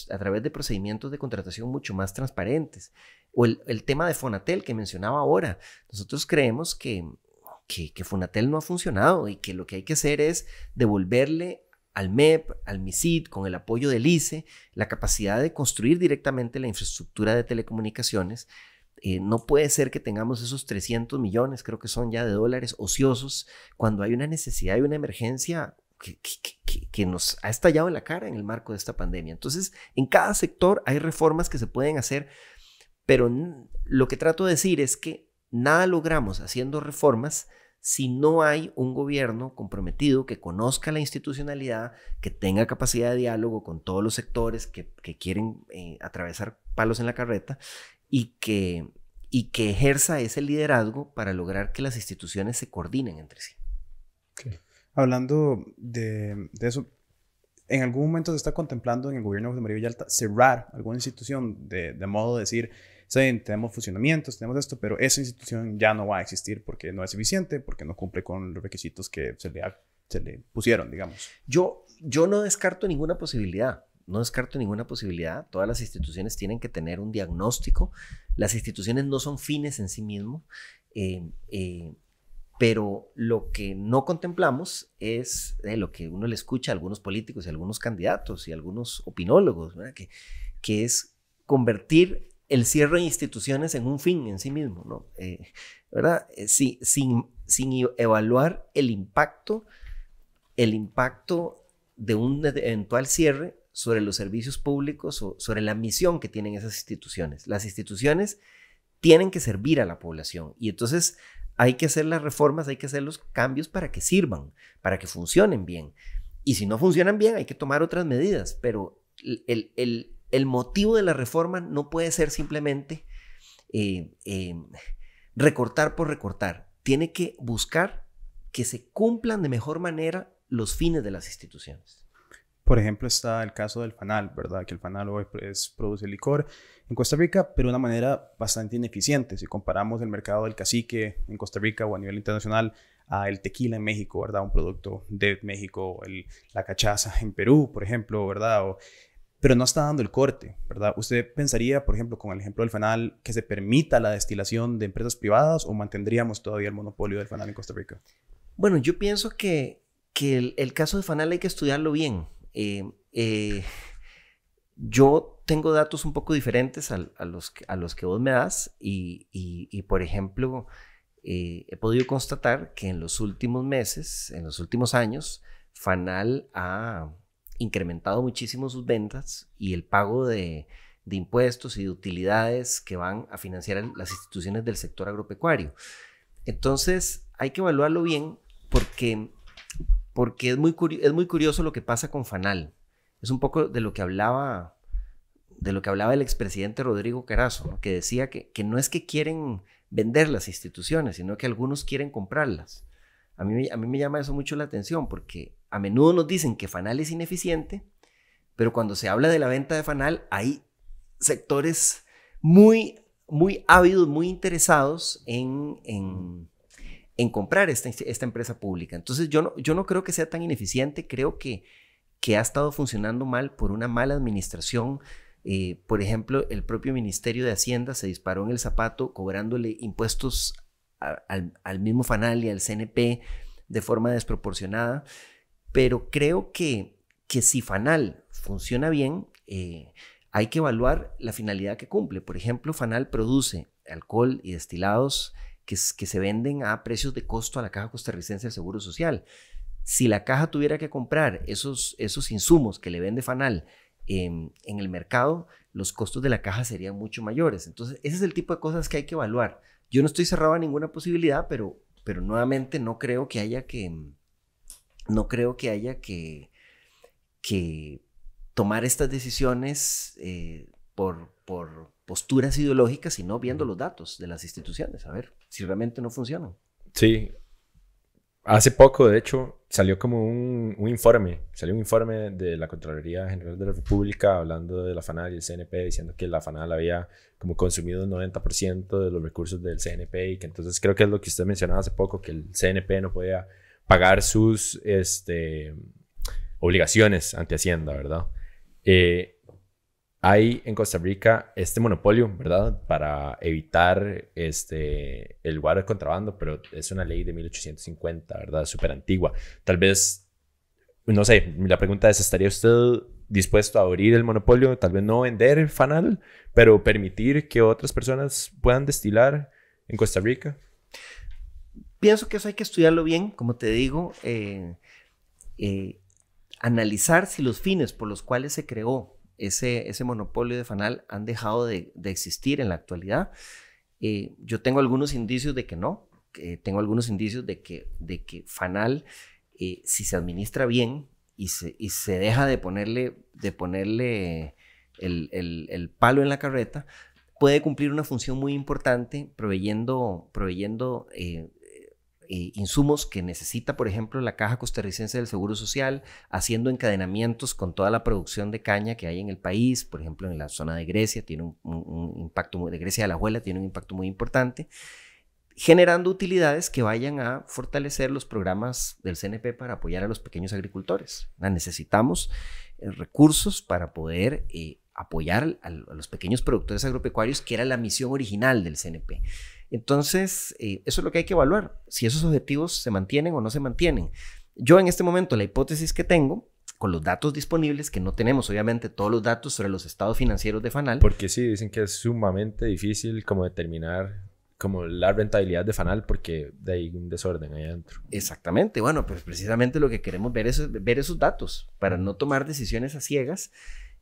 a través de procedimientos de contratación mucho más transparentes. O el, tema de Fonatel que mencionaba ahora. Nosotros creemos que, que, Fonatel no ha funcionado y que lo que hay que hacer es devolverle al MEP, al MISID, con el apoyo del ICE, la capacidad de construir directamente la infraestructura de telecomunicaciones. Eh, no puede ser que tengamos esos 300 millones, creo que son ya de dólares ociosos, cuando hay una necesidad y una emergencia que, nos ha estallado en la cara en el marco de esta pandemia. Entonces, en cada sector hay reformas que se pueden hacer pero lo que trato de decir es que nada logramos haciendo reformas si no hay un gobierno comprometido que conozca la institucionalidad, que tenga capacidad de diálogo con todos los sectores que, quieren eh, atravesar palos en la carreta y que, ejerza ese liderazgo para lograr que las instituciones se coordinen entre sí. Hablando de, eso, ¿en algún momento se está contemplando en el gobierno de María Villalta cerrar alguna institución de, de modo de decir tenemos funcionamientos, tenemos esto, pero esa institución ya no va a existir porque no es eficiente, porque no cumple con los requisitos que se le, se le pusieron, digamos. Yo, yo no descarto ninguna posibilidad no descarto ninguna posibilidad. Todas las instituciones tienen que tener un diagnóstico. Las instituciones no son fines en sí mismos, eh, eh, pero lo que no contemplamos es eh, lo que uno le escucha a algunos políticos y algunos candidatos y algunos opinólogos, Que, que es convertir el cierre de instituciones en un fin en sí mismo, ¿no? Eh, ¿Verdad? Eh, sin, sin e-, evaluar el impacto, el impacto de un e-, eventual cierre sobre los servicios públicos o sobre la misión que tienen esas instituciones. Las instituciones tienen que servir a la población y entonces hay que hacer las reformas, hay que hacer los cambios para que sirvan, para que funcionen bien. Y si no funcionan bien, hay que tomar otras medidas, pero el, el, el motivo de la reforma no puede ser simplemente eh, eh, recortar por recortar. Tiene que buscar que se cumplan de mejor manera los fines de las instituciones. Por ejemplo, está el caso del fanal, ¿verdad? Que el fanal hoy produce licor en Costa Rica, pero de una manera bastante ineficiente. Si comparamos el mercado del cacique en Costa Rica o a nivel internacional a el tequila en México, ¿verdad? Un producto de México, el, la cachaza en Perú, por ejemplo, ¿verdad? O pero no está dando el corte, ¿verdad? Usted pensaría, por ejemplo, con el ejemplo del fanal, que se permita la destilación de empresas privadas o mantendríamos todavía el monopolio del fanal en Costa Rica? Bueno, yo pienso que, que el, caso de fanal hay que estudiarlo bien. Eh, eh, yo tengo datos un poco diferentes a, los, a los que vos me das y, por ejemplo, eh, he podido constatar que en los últimos meses, en los últimos años, Fanal ha incrementado muchísimo sus ventas y el pago de, impuestos y de utilidades que van a financiar las instituciones del sector agropecuario. Entonces, hay que evaluarlo bien porque, porque es, muy es muy curioso lo que pasa con Fanal. Es un poco de lo que hablaba, de lo que hablaba el expresidente Rodrigo Carazo, que decía que, no es que quieren vender las instituciones, sino que algunos quieren comprarlas. A mí, a mí me llama eso mucho la atención porque a menudo nos dicen que Fanal es ineficiente, pero cuando se habla de la venta de Fanal hay sectores muy, muy ávidos, muy interesados en, en, comprar esta, empresa pública. Entonces yo no, yo no creo que sea tan ineficiente, creo que, que ha estado funcionando mal por una mala administración. Eh, por ejemplo, el propio Ministerio de Hacienda se disparó en el zapato cobrándole impuestos al, al mismo Fanal y al CNP de forma desproporcionada. Pero creo que, que si Fanal funciona bien, eh, hay que evaluar la finalidad que cumple. Por ejemplo, Fanal produce alcohol y destilados que, se venden a precios de costo a la Caja Costarricense de Seguro Social. Si la caja tuviera que comprar esos, esos insumos que le vende Fanal en, el mercado, los costos de la caja serían mucho mayores. Entonces, ese es el tipo de cosas que hay que evaluar. Yo no estoy cerrado a ninguna posibilidad, pero, pero nuevamente no creo que haya que, no creo que haya que, que tomar estas decisiones eh, por, por posturas ideológicas, sino viendo los datos de las instituciones, a ver si realmente no funcionan. Sí. Hace poco, de hecho, salió como un, un informe, salió un informe de la Contraloría General de la República hablando de la FANAL y el CNP, diciendo que la FANAL había como consumido el 90% de los recursos del CNP y que entonces creo que es lo que usted mencionaba hace poco, que el CNP no podía pagar sus este, obligaciones ante Hacienda, ¿verdad? Eh, hay en Costa Rica este monopolio, ¿verdad? Para evitar este, el guarda contrabando, pero es una ley de 1850, ¿verdad? Súper antigua. Tal vez, no sé, la pregunta es, ¿estaría usted dispuesto a abrir el monopolio? Tal vez no vender el fanal, pero permitir que otras personas puedan destilar en Costa Rica pienso que eso hay que estudiarlo bien, como te digo, eh, eh, analizar si los fines por los cuales se creó ese, ese monopolio de Fanal han dejado de, existir en la actualidad. Eh, yo tengo algunos indicios de que no, tengo algunos indicios de que, de que Fanal, si se administra bien y se, deja de ponerle, de ponerle el, palo en la carreta, puede cumplir una función muy importante proveyendo, proveyendo eh, insumos que necesita, por ejemplo, la Caja Costarricense del Seguro Social, haciendo encadenamientos con toda la producción de caña que hay en el país, por ejemplo, en la zona de Grecia, tiene un, impacto, de Grecia de la Abuela, tiene un impacto muy importante, generando utilidades que vayan a fortalecer los programas del CNP para apoyar a los pequeños agricultores. Necesitamos eh, recursos para poder... Eh, apoyar a los pequeños productores agropecuarios, que era la misión original del CNP. Entonces, eh, eso es lo que hay que evaluar, si esos objetivos se mantienen o no se mantienen. Yo en este momento la hipótesis que tengo, con los datos disponibles, que no tenemos obviamente todos los datos sobre los estados financieros de Fanal. Porque sí, dicen que es sumamente difícil como determinar como la rentabilidad de Fanal porque hay un desorden ahí adentro. Exactamente, bueno, pues precisamente lo que queremos ver es ver esos datos para no tomar decisiones a ciegas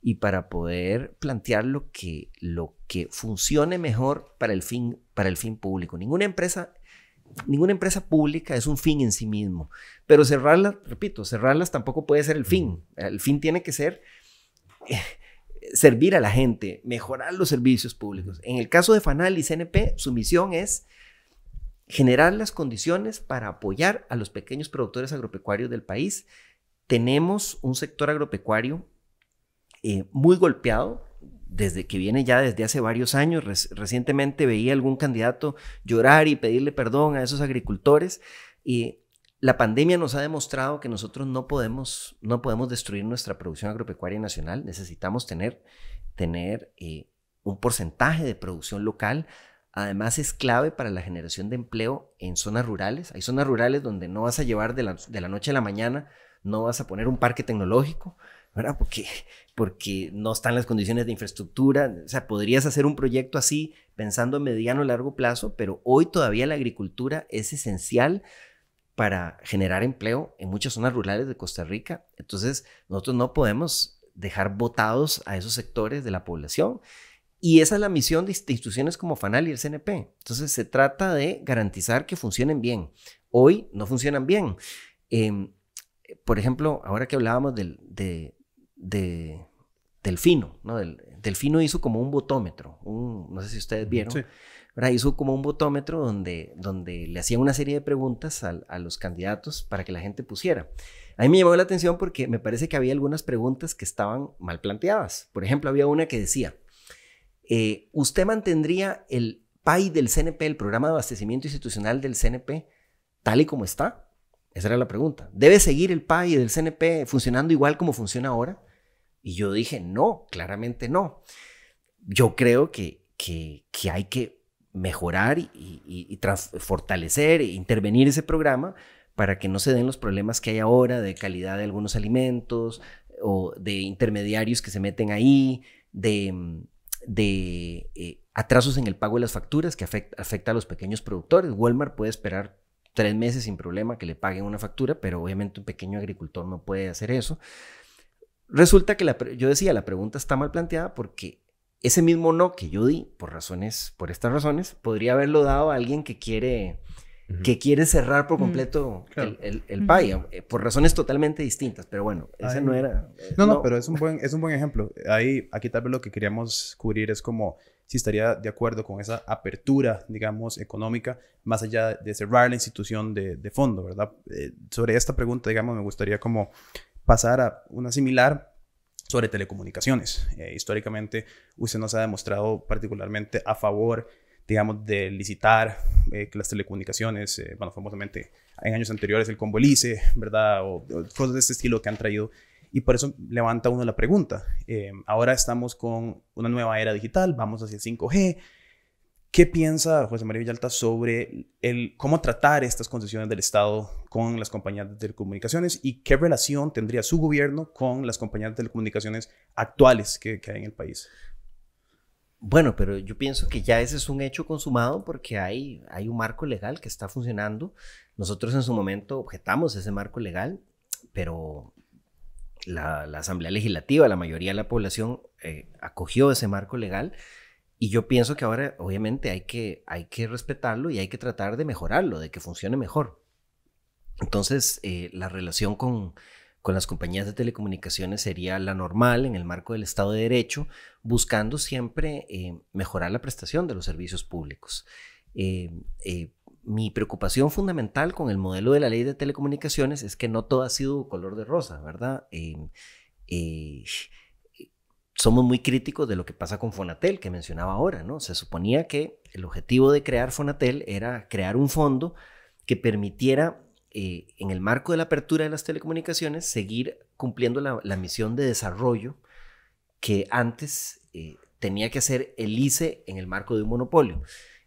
y para poder plantear lo que, lo que funcione mejor para el, fin, para el fin público. Ninguna empresa, ninguna empresa pública es un fin en sí mismo, pero cerrarlas, repito, cerrarlas tampoco puede ser el fin. El fin tiene que ser eh, servir a la gente, mejorar los servicios públicos. En el caso de Fanal y CNP, su misión es generar las condiciones para apoyar a los pequeños productores agropecuarios del país. Tenemos un sector agropecuario eh, muy golpeado desde que viene ya desde hace varios años. recientemente veía algún candidato llorar y pedirle perdón a esos agricultores. Y la pandemia nos ha demostrado que nosotros no podemos, no podemos destruir nuestra producción agropecuaria nacional. Necesitamos tener, tener eh, un porcentaje de producción local. Además es clave para la generación de empleo en zonas rurales. Hay zonas rurales donde no vas a llevar de la noche a la mañana, no vas a poner un parque tecnológico, ¿verdad? Porque, porque no están las condiciones de infraestructura. O sea, podrías hacer un proyecto así pensando en mediano o largo plazo, pero hoy todavía la agricultura es esencial para generar empleo en muchas zonas rurales de Costa Rica. Entonces, nosotros no podemos dejar votados a esos sectores de la población. Y esa es la misión de instituciones como FANAL y el CNP. Entonces, se trata de garantizar que funcionen bien. Hoy no funcionan bien. Em, por ejemplo, ahora que hablábamos del... de, de Delfino, ¿no? Delfino hizo como un botómetro, no sé si ustedes vieron, hizo como un botómetro donde, donde le hacía una serie de preguntas a, los candidatos para que la gente pusiera. A mí me llamó la atención porque me parece que había algunas preguntas que estaban mal planteadas. Por ejemplo, había una que decía, eh, ¿usted mantendría el PAI del CNP, el programa de abastecimiento institucional del CNP, tal y como está? Esa era la pregunta. ¿Debe seguir el PAI del CNP funcionando igual como funciona ahora? Y yo dije, no, claramente no. Yo creo que, que, hay que mejorar y, fortalecer e intervenir ese programa para que no se den los problemas que hay ahora de calidad de algunos alimentos o de intermediarios que se meten ahí, de, mm, eh, atrasos en el pago de las facturas que afecta, afecta a los pequeños productores. Walmart puede esperar tres meses sin problema que le paguen una factura, pero obviamente un pequeño agricultor no puede hacer eso. Resulta que la, yo decía, la pregunta está mal planteada porque ese mismo no que yo di, por razones, por estas razones, podría haberlo dado a alguien que quiere, que quiere cerrar por mm, completo el, el, eh, por razones totalmente distintas. Pero bueno, ese no era. Eh, no, no, pero es un buen, es un buen ejemplo. Ahí, aquí tal vez lo que queríamos cubrir es como si estaría de acuerdo con esa apertura, digamos, económica, más allá de cerrar la institución de, de fondo, ¿verdad? Eh, sobre esta pregunta, digamos, me gustaría como pasar a una similar sobre telecomunicaciones. Eh, históricamente, usted nos ha demostrado particularmente a favor, digamos, de licitar eh, las telecomunicaciones, eh, bueno, famosamente en años anteriores el combo ¿verdad? O, o, cosas de este estilo que han traído. Y por eso levanta uno la pregunta. Eh, ahora estamos con una nueva era digital, vamos hacia el 5G, ¿Qué piensa José María Villalta sobre el, cómo tratar estas concesiones del Estado con las compañías de telecomunicaciones y qué relación tendría su gobierno con las compañías de telecomunicaciones actuales que, hay en el país? Bueno, pero yo pienso que ya ese es un hecho consumado porque hay, hay un marco legal que está funcionando. Nosotros en su momento objetamos ese marco legal, pero la, Asamblea Legislativa, la mayoría de la población eh, acogió ese marco legal y yo pienso que ahora, obviamente, hay que, hay que respetarlo y hay que tratar de mejorarlo, de que funcione mejor. Entonces, eh, la relación con, las compañías de telecomunicaciones sería la normal en el marco del Estado de Derecho, buscando siempre eh, mejorar la prestación de los servicios públicos. Eh, mi preocupación fundamental con el modelo de la ley de telecomunicaciones es que no todo ha sido color de rosa, ¿verdad? somos muy críticos de lo que pasa con Fonatel, que mencionaba ahora, ¿no? Se suponía que el objetivo de crear Fonatel era crear un fondo que permitiera, eh, en el marco de la apertura de las telecomunicaciones, seguir cumpliendo la, misión de desarrollo que antes eh, tenía que hacer el ICE en el marco de un monopolio.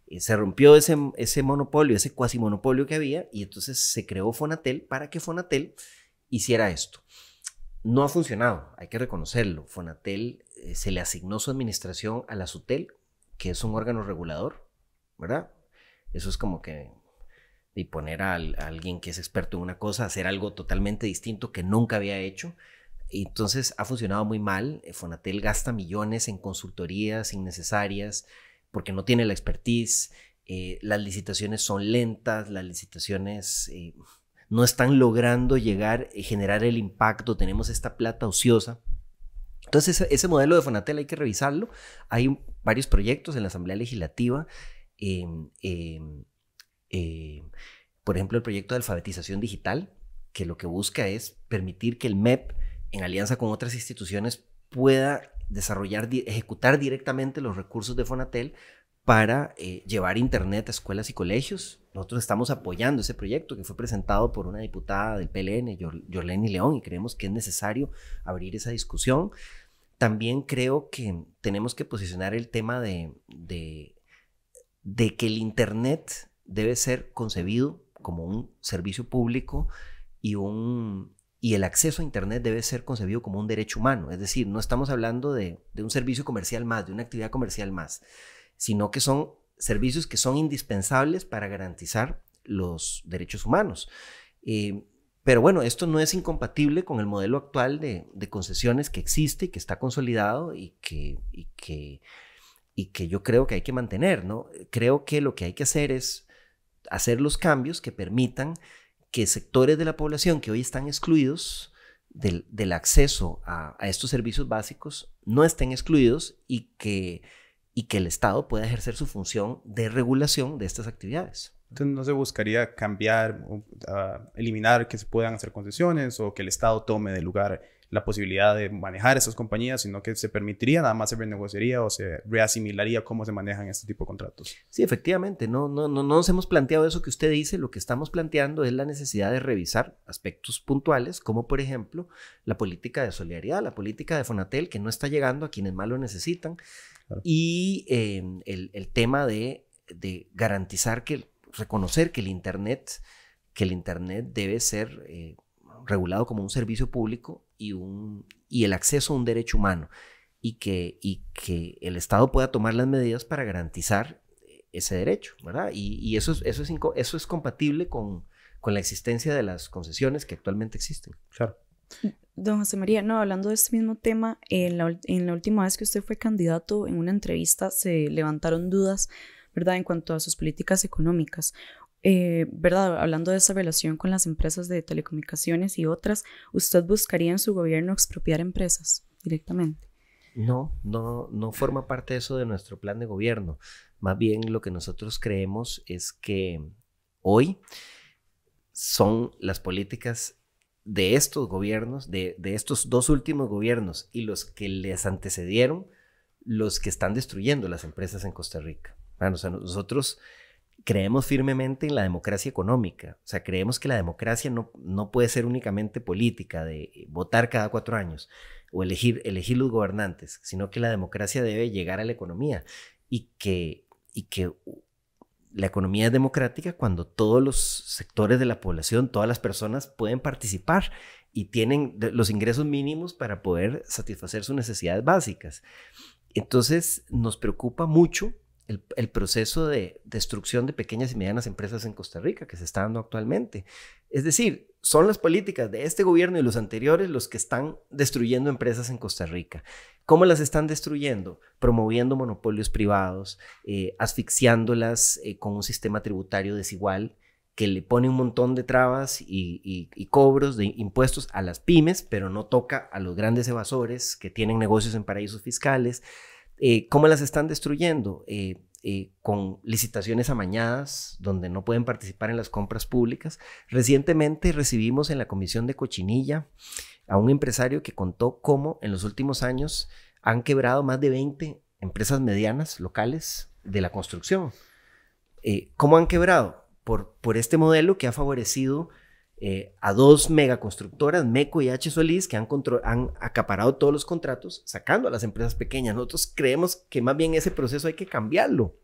Eh, se rompió ese, ese monopolio, ese cuasi monopolio que había, y entonces se creó Fonatel para que Fonatel hiciera esto no ha funcionado, hay que reconocerlo. Fonatel eh, se le asignó su administración a la SUTEL, que es un órgano regulador, ¿verdad? Eso es como que y poner a, alguien que es experto en una cosa, hacer algo totalmente distinto que nunca había hecho. Y entonces ha funcionado muy mal. Eh, Fonatel gasta millones en consultorías innecesarias porque no tiene la expertise. Eh, las licitaciones son lentas, las licitaciones no están logrando llegar y generar el impacto. Tenemos esta plata ociosa entonces, ese, modelo de Fonatel hay que revisarlo. Hay varios proyectos en la Asamblea Legislativa. Em, em, em, por ejemplo, el proyecto de alfabetización digital, que lo que busca es permitir que el MEP, en alianza con otras instituciones, pueda desarrollar, ejecutar directamente los recursos de Fonatel para eh, llevar Internet a escuelas y colegios. Nosotros estamos apoyando ese proyecto que fue presentado por una diputada del PLN, Yor León, y creemos que es necesario abrir esa discusión también creo que tenemos que posicionar el tema de, que el Internet debe ser concebido como un servicio público y el acceso a Internet debe ser concebido como un derecho humano. Es decir, no estamos hablando de, un servicio comercial más, de una actividad comercial más, sino que son servicios que son indispensables para garantizar los derechos humanos. Eh, pero bueno, esto no es incompatible con el modelo actual de, concesiones que existe y que está consolidado y que, y que, yo creo que hay que mantener, ¿no? Creo que lo que hay que hacer es hacer los cambios que permitan que sectores de la población que hoy están excluidos del, acceso a, estos servicios básicos no estén excluidos y y que el Estado pueda ejercer su función de regulación de estas actividades. Entonces no se buscaría cambiar, ah, eliminar que se puedan hacer concesiones o que el Estado tome de lugar la posibilidad de manejar esas compañías, sino que se permitiría, nada más se renegociaría o se reasimilaría cómo se manejan este tipo de contratos. Sí, efectivamente, no, no, no, no nos hemos planteado eso que usted dice, lo que estamos planteando es la necesidad de revisar aspectos puntuales, como por ejemplo la política de solidaridad, la política de Fonatel, que no está llegando a quienes más lo necesitan, y eh, el, tema de, de garantizar que reconocer que el Internet, que el Internet debe ser eh, regulado como un servicio público y, un, y el acceso a un derecho humano y que, y que el Estado pueda tomar las medidas para garantizar eh, ese derecho, ¿verdad? Y, y eso, es, eso, es eso es compatible con, con la existencia de las concesiones que actualmente existen. Claro. Don José María, no, hablando de este mismo tema, en la, en la, última vez que usted fue candidato, en una entrevista se levantaron dudas ¿verdad? En cuanto a sus políticas económicas. Eh, ¿verdad? Hablando de esa relación con las empresas de telecomunicaciones y otras, ¿usted buscaría en su gobierno expropiar empresas directamente? No, no, no forma parte de eso de nuestro plan de gobierno. Más bien lo que nosotros creemos es que hoy son las políticas de estos gobiernos, de estos dos últimos gobiernos y los que les antecedieron, los que están destruyendo las empresas en Costa Rica nosotros creemos firmemente en la democracia económica. O sea, creemos que la democracia no, no puede ser únicamente política, de votar cada cuatro años o elegir, elegir los gobernantes, sino que la democracia debe llegar a la economía y que, y que la economía es democrática cuando todos los sectores de la población, todas las personas pueden participar y tienen los ingresos mínimos para poder satisfacer sus necesidades básicas. Entonces, nos preocupa mucho el, proceso de destrucción de pequeñas y medianas empresas en Costa Rica que se está dando actualmente. Es decir, son las políticas de este gobierno y los anteriores los que están destruyendo empresas en Costa Rica. ¿Cómo las están destruyendo? Promoviendo monopolios privados, eh, asfixiándolas eh, con un sistema tributario desigual que le pone un montón de trabas y cobros de impuestos a las pymes, pero no toca a los grandes evasores que tienen negocios en paraísos fiscales. Eh, ¿Cómo las están destruyendo? Eh, eh, con licitaciones amañadas, donde no pueden participar en las compras públicas. Recientemente recibimos en la Comisión de Cochinilla a un empresario que contó cómo en los últimos años han quebrado más de 20 empresas medianas locales de la construcción. ¿Cómo han quebrado? por este modelo que ha favorecido eh, a dos megaconstructoras, MECO y H. Solís, que han, acaparado todos los contratos, sacando a las empresas pequeñas. Nosotros creemos que más bien ese proceso hay que cambiarlo,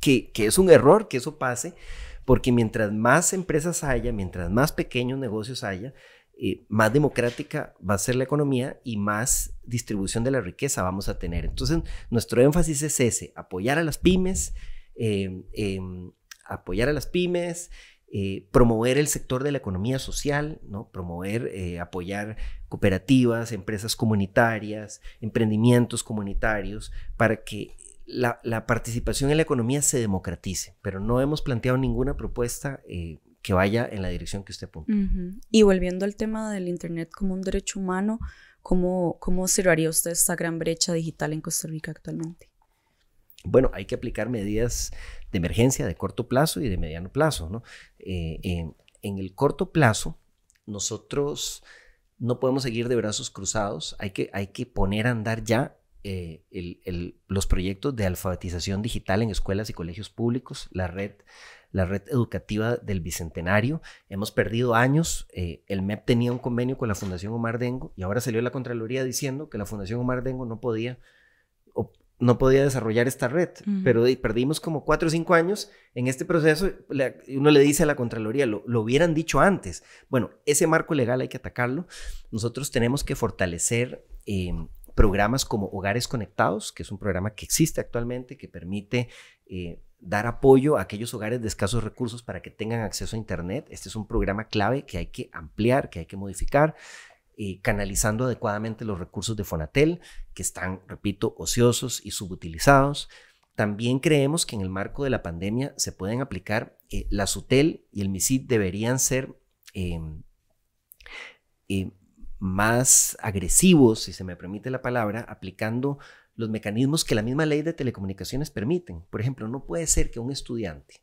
que, es un error que eso pase, porque mientras más empresas haya, mientras más pequeños negocios haya, eh, más democrática va a ser la economía y más distribución de la riqueza vamos a tener. Entonces, nuestro énfasis es ese, apoyar a las pymes, eh, em, apoyar a las pymes, eh, promover el sector de la economía social, ¿no? promover, eh, apoyar cooperativas, empresas comunitarias, emprendimientos comunitarios, para que la, participación en la economía se democratice. Pero no hemos planteado ninguna propuesta eh, que vaya en la dirección que usted apunta. Y volviendo al tema del Internet como un derecho humano, ¿cómo, cómo usted esta gran brecha digital en Costa Rica actualmente? Bueno, hay que aplicar medidas de emergencia de corto plazo y de mediano plazo. ¿no? Eh, en el corto plazo, nosotros no podemos seguir de brazos cruzados, hay que, hay que poner a andar ya eh, los proyectos de alfabetización digital en escuelas y colegios públicos, la red, la red educativa del Bicentenario. Hemos perdido años, eh, el MEP tenía un convenio con la Fundación Omar Dengo y ahora salió la Contraloría diciendo que la Fundación Omar Dengo no podía no podía desarrollar esta red, pero perdimos como cuatro o cinco años en este proceso. uno le dice a la Contraloría, lo, lo, hubieran dicho antes. Bueno, ese marco legal hay que atacarlo. Nosotros tenemos que fortalecer em, programas como Hogares Conectados, que es un programa que existe actualmente, que permite... Eh, dar apoyo a aquellos hogares de escasos recursos para que tengan acceso a Internet. Este es un programa clave que hay que ampliar, que hay que modificar. Eh, canalizando adecuadamente los recursos de Fonatel, que están, repito, ociosos y subutilizados. También creemos que en el marco de la pandemia se pueden aplicar eh, la SUTEL y el MISID deberían ser eh, eh, más agresivos, si se me permite la palabra, aplicando los mecanismos que la misma ley de telecomunicaciones permiten. Por ejemplo, no puede ser que un estudiante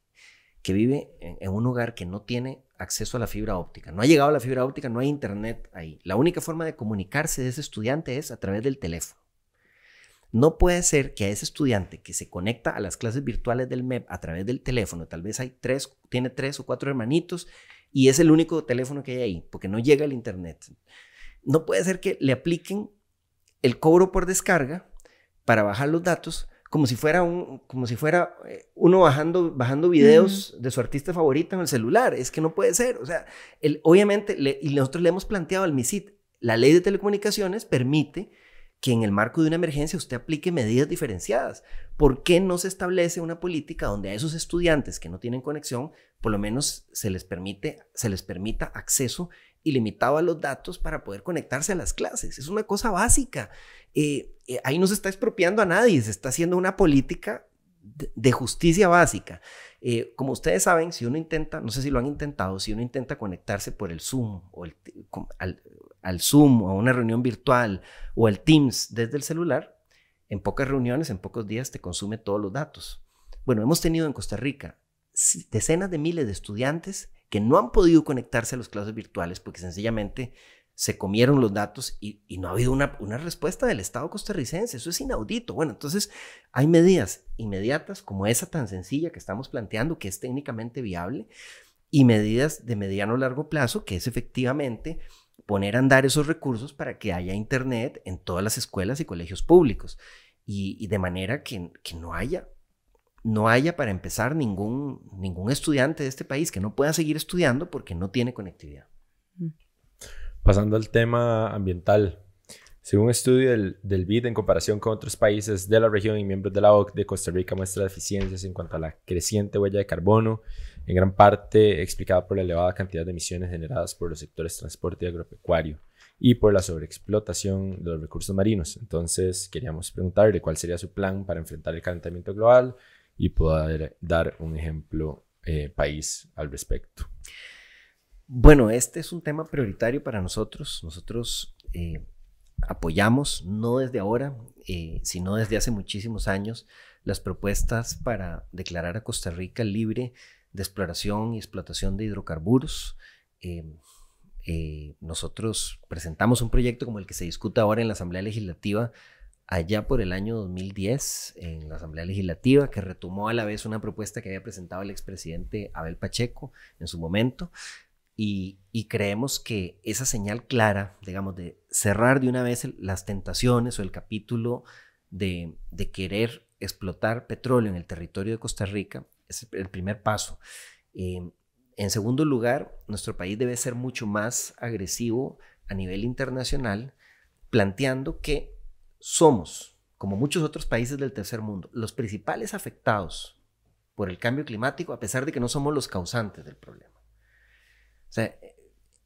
que vive en, en un hogar que no tiene acceso a la fibra óptica. No ha llegado a la fibra óptica, no hay internet ahí. La única forma de comunicarse de ese estudiante es a través del teléfono. No puede ser que a ese estudiante que se conecta a las clases virtuales del MEP a través del teléfono, tal vez hay tres, tiene tres o cuatro hermanitos y es el único teléfono que hay ahí, porque no llega el internet. No puede ser que le apliquen el cobro por descarga para bajar los datos como si fuera, un, como si fuera eh, uno bajando, bajando videos de su artista favorita en el celular. Es que no puede ser. O sea, el, obviamente, y nosotros le hemos planteado al MISIT, la ley de telecomunicaciones permite que en el marco de una emergencia usted aplique medidas diferenciadas. ¿Por qué no se establece una política donde a esos estudiantes que no tienen conexión, por lo menos se les permite, se les permita acceso y a los datos para poder conectarse a las clases. Es una cosa básica. Eh, eh, ahí no se está expropiando a nadie, se está haciendo una política de, justicia básica. Eh, como ustedes saben, si uno intenta, no sé si lo han intentado, si uno intenta conectarse por el Zoom o al, Zoom o a una reunión virtual o al Teams desde el celular, en pocas reuniones, en pocos días te consume todos los datos. Bueno, hemos tenido en Costa Rica decenas de miles de estudiantes que no han podido conectarse a los clases virtuales porque sencillamente se comieron los datos y, no ha habido una, respuesta del Estado costarricense. Eso es inaudito. Bueno, entonces hay medidas inmediatas como esa tan sencilla que estamos planteando, que es técnicamente viable, y medidas de mediano o largo plazo, que es efectivamente poner a andar esos recursos para que haya Internet en todas las escuelas y colegios públicos y, de manera que, que no haya no haya para empezar ningún, ningún estudiante de este país que no pueda seguir estudiando porque no tiene conectividad. Mm. Pasando al tema ambiental, según un estudio del, del, BID en comparación con otros países de la región y miembros de la OCDE, Costa Rica muestra deficiencias en cuanto a la creciente huella de carbono, en gran parte explicada por la elevada cantidad de emisiones generadas por los sectores transporte y agropecuario y por la sobreexplotación de los recursos marinos. Entonces, queríamos preguntarle cuál sería su plan para enfrentar el calentamiento global, y poder dar un ejemplo eh, país al respecto? Bueno, este es un tema prioritario para nosotros. Nosotros eh, apoyamos, no desde ahora, eh, sino desde hace muchísimos años, las propuestas para declarar a Costa Rica libre de exploración y explotación de hidrocarburos. Em, nosotros presentamos un proyecto como el que se discuta ahora en la Asamblea Legislativa allá por el año 2010 en la Asamblea Legislativa, que retomó a la vez una propuesta que había presentado el expresidente Abel Pacheco en su momento. Y, creemos que esa señal clara, digamos, de cerrar de una vez las tentaciones o el capítulo de, querer explotar petróleo en el territorio de Costa Rica es el primer paso. Eh, en segundo lugar, nuestro país debe ser mucho más agresivo a nivel internacional, planteando que somos, como muchos otros países del tercer mundo, los principales afectados por el cambio climático, a pesar de que no somos los causantes del problema. O sea,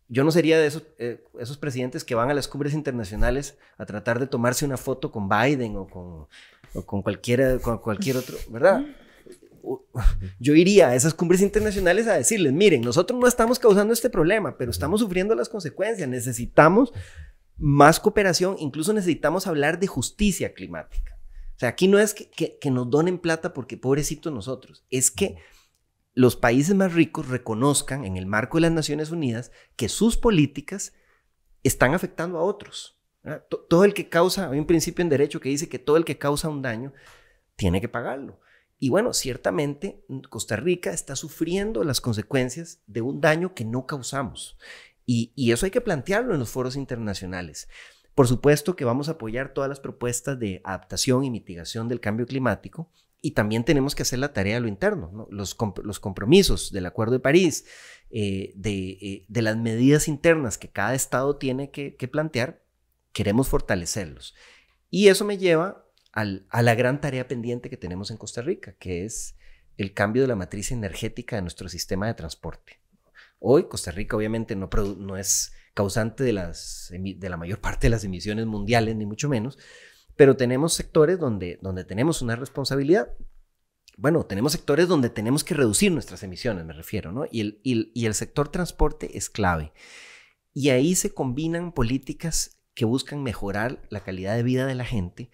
yo no sería de esos, eh, esos presidentes que van a las cumbres internacionales a tratar de tomarse una foto con Biden o con, con, cualquiera, con cualquier otro, ¿verdad? Yo iría a esas cumbres internacionales a decirles, miren, nosotros no estamos causando este problema, pero estamos sufriendo las consecuencias, necesitamos más cooperación, incluso necesitamos hablar de justicia climática. O sea, aquí no es que, nos donen plata porque pobrecitos nosotros, es que los países más ricos reconozcan en el marco de las Naciones Unidas que sus políticas están afectando a otros. Todo el que causa, hay un principio en derecho que dice que todo el que causa un daño tiene que pagarlo. Y bueno, ciertamente Costa Rica está sufriendo las consecuencias de un daño que no causamos. Y, eso hay que plantearlo en los foros internacionales. Por supuesto que vamos a apoyar todas las propuestas de adaptación y mitigación del cambio climático y también tenemos que hacer la tarea a lo interno, los, compromisos del Acuerdo de París, eh, eh, de, las medidas internas que cada Estado tiene que, plantear, queremos fortalecerlos. Y eso me lleva a la gran tarea pendiente que tenemos en Costa Rica, que es el cambio de la matriz energética de nuestro sistema de transporte. Hoy Costa Rica obviamente no, es causante de, la mayor (laughs) parte de las emisiones mundiales, ni mucho menos, pero tenemos sectores donde, tenemos una responsabilidad. Bueno, tenemos sectores donde tenemos que reducir nuestras emisiones, me refiero, ¿no? Y el, y sector transporte es clave. Y ahí se combinan políticas que buscan mejorar la calidad de vida de la gente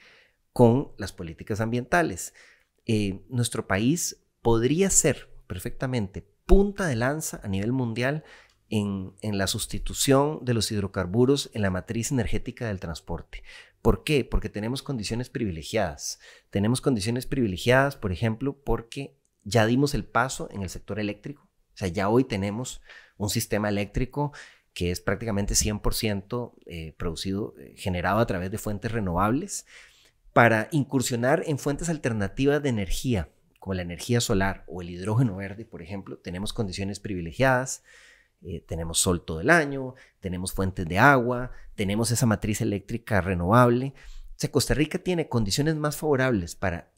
con las políticas ambientales. Eh, nuestro país podría ser perfectamente punta de lanza a nivel mundial en, la sustitución de los hidrocarburos en la matriz energética del transporte. ¿Por qué? Porque tenemos condiciones privilegiadas. Tenemos condiciones privilegiadas, por ejemplo, porque ya dimos el paso en el sector eléctrico. O sea, ya hoy tenemos un sistema eléctrico que es prácticamente 100% eh, producido, eh, generado a través de fuentes renovables, para incursionar en fuentes alternativas de energía como la energía solar o el hidrógeno verde, por ejemplo, tenemos condiciones privilegiadas, eh, tenemos sol todo el año, tenemos fuentes de agua, tenemos esa matriz eléctrica renovable. O sea, Costa Rica tiene condiciones más favorables para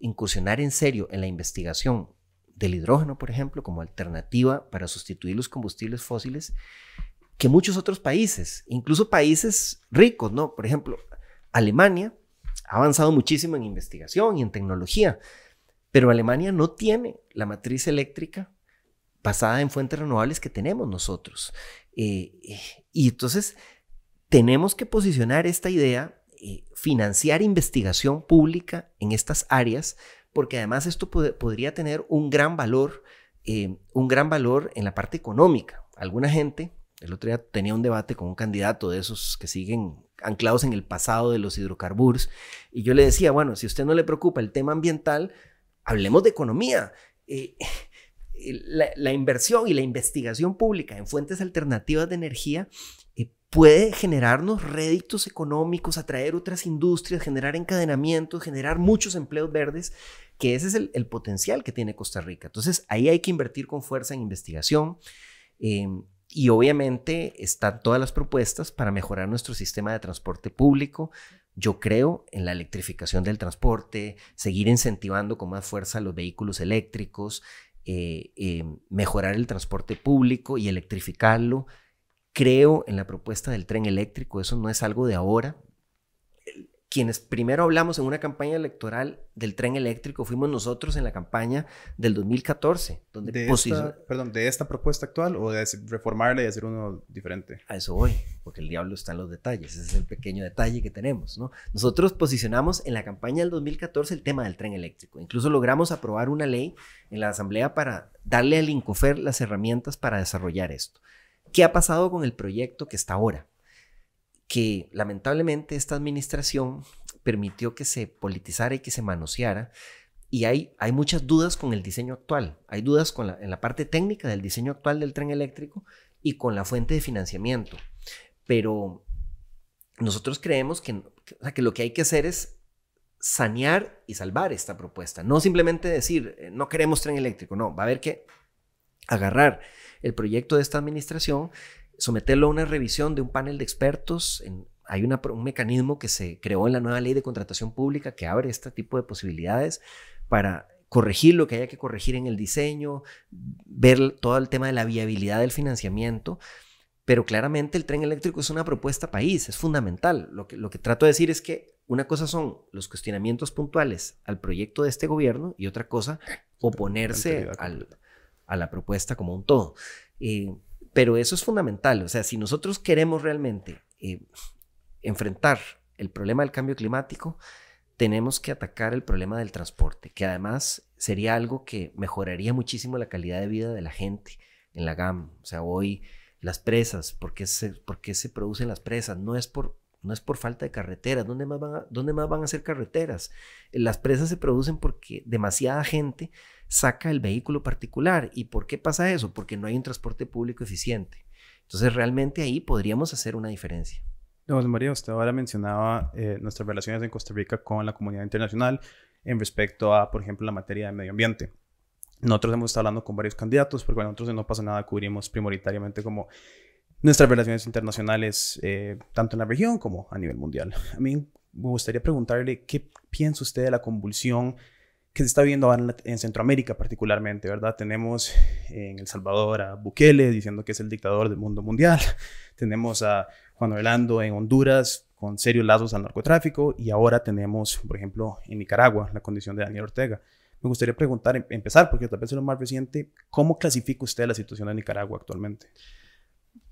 incursionar en serio en la investigación del hidrógeno, por ejemplo, como alternativa para sustituir los combustibles fósiles que muchos otros países, incluso países ricos, ¿no? Por ejemplo, Alemania ha avanzado muchísimo en investigación y en tecnología, pero Alemania no tiene la matriz eléctrica basada en fuentes renovables que tenemos nosotros. Eh, eh, y entonces tenemos que posicionar esta idea, eh, financiar investigación pública en estas áreas, porque además esto podría tener un gran valor, un gran valor en la parte económica. Alguna gente, el otro día tenía un debate con un candidato de esos que siguen anclados en el pasado de los hidrocarburos, y yo le decía, bueno, si a usted no le preocupa el tema ambiental, hablemos de economía. Eh, eh, la, inversión y la investigación pública en fuentes alternativas de energía eh, puede generarnos réditos económicos, atraer otras industrias, generar encadenamientos, generar muchos empleos verdes, que ese es el, potencial que tiene Costa Rica. Entonces, ahí hay que invertir con fuerza en investigación. Em, y obviamente están todas las propuestas para mejorar nuestro sistema de transporte público, yo creo en la electrificación del transporte, seguir incentivando con más fuerza los vehículos eléctricos, eh, eh, mejorar el transporte público y electrificarlo. Creo en la propuesta del tren eléctrico, eso no es algo de ahora, quienes primero hablamos en una campaña electoral del tren eléctrico fuimos nosotros en la campaña del 2014, donde de esta, perdón, de esta propuesta actual o de reformarla y hacer uno diferente. A eso voy, porque el diablo está en los detalles, ese es el pequeño detalle que tenemos, ¿no? Nosotros posicionamos en la campaña del 2014 el tema del tren eléctrico, incluso logramos aprobar una ley en la asamblea para darle al Incofer las herramientas para desarrollar esto. ¿Qué ha pasado con el proyecto que está ahora? que lamentablemente esta administración permitió que se politizara y que se manoseara. Y hay, hay muchas dudas con el diseño actual. Hay dudas con en la parte técnica del diseño actual del tren eléctrico y con la fuente de financiamiento. Pero nosotros creemos que, que lo que hay que hacer es sanear y salvar esta propuesta. No simplemente decir, eh, no queremos tren eléctrico, no, va a haber que agarrar el proyecto de esta administración someterlo a una revisión de un panel de expertos. hay un mecanismo que se creó en la nueva ley de contratación pública que abre este tipo de posibilidades para corregir lo que haya que corregir en el diseño, ver todo el tema de la viabilidad del financiamiento. Pero claramente el tren eléctrico es una propuesta país, es fundamental. Lo que, lo que trato de decir es que una cosa son los cuestionamientos puntuales al proyecto de este gobierno y otra cosa oponerse a la propuesta como un todo. Eh, pero eso es fundamental. O sea, si nosotros queremos realmente eh, enfrentar el problema del cambio climático, tenemos que atacar el problema del transporte, que además sería algo que mejoraría muchísimo la calidad de vida de la gente en la GAM. O sea, hoy las presas, ¿por qué se, se producen las presas? No es por, no es por falta de carreteras. ¿Dónde más, ¿Dónde más van a ser carreteras? Las presas se producen porque demasiada gente saca el vehículo particular. ¿Y por qué pasa eso? Porque no hay un transporte público eficiente. Entonces realmente ahí podríamos hacer una diferencia. no, María, usted ahora mencionaba eh, nuestras relaciones en Costa Rica con la comunidad internacional en respecto a, por ejemplo, la materia de medio ambiente. Nosotros hemos estado hablando con varios candidatos, porque nosotros No pasa nada cubrimos prioritariamente como nuestras relaciones internacionales, eh, tanto en la región como a nivel mundial. A mí me gustaría preguntarle qué piensa usted de la convulsión que se está viendo en, en, Centroamérica particularmente, ¿verdad? Tenemos en El Salvador a Bukele diciendo que es el dictador del mundo mundial, (laughs) tenemos a Juan Orlando en Honduras con serios lazos al narcotráfico y ahora tenemos, por ejemplo, en Nicaragua la condición de Daniel Ortega. Me gustaría preguntar, em, empezar, porque tal vez es lo más reciente, ¿cómo clasifica usted la situación de Nicaragua actualmente?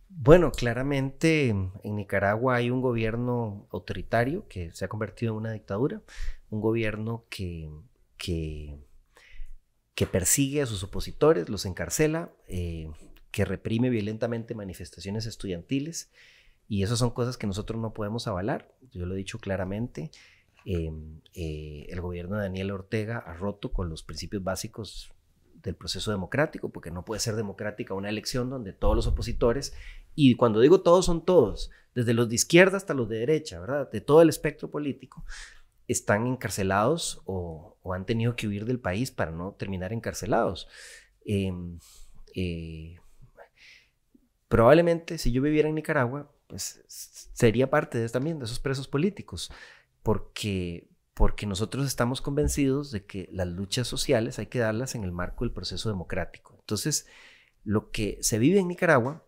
Bueno, claramente en Nicaragua hay un gobierno autoritario que se ha convertido en una dictadura, un gobierno que que, persigue a sus opositores, los encarcela, eh, que reprime violentamente manifestaciones estudiantiles. Y esas son cosas que nosotros no podemos avalar. Yo lo he dicho claramente. Eh, eh, el gobierno de Daniel Ortega ha roto con los principios básicos del proceso democrático, porque no puede ser democrática una elección donde todos los opositores, y cuando digo todos son todos, desde los de izquierda hasta los de derecha, ¿verdad? De todo el espectro político, están encarcelados o, o han tenido que huir del país para no terminar encarcelados. Em, eh, probablemente si yo viviera en Nicaragua, pues sería parte de, también de esos presos políticos, porque, porque nosotros estamos convencidos de que las luchas sociales hay que darlas en el marco del proceso democrático. Entonces, lo que se vive en Nicaragua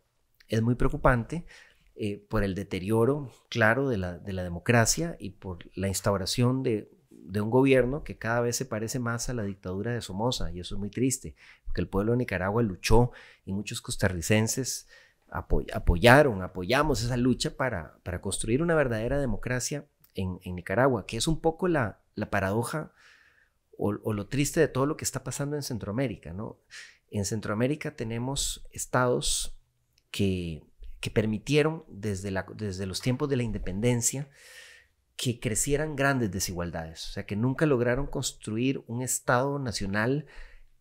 es muy preocupante eh, por el deterioro claro de la, de la democracia y por la instauración de de un gobierno que cada vez se parece más a la dictadura de Somoza, y eso es muy triste, porque el pueblo de Nicaragua luchó y muchos costarricenses apoyaron, apoyamos esa lucha para, construir una verdadera democracia en, Nicaragua, que es un poco la, paradoja o, o, lo triste de todo lo que está pasando en Centroamérica, ¿no? En Centroamérica tenemos estados que, que permitieron desde, la, desde los tiempos de la independencia, que crecieran grandes desigualdades, o sea, que nunca lograron construir un Estado nacional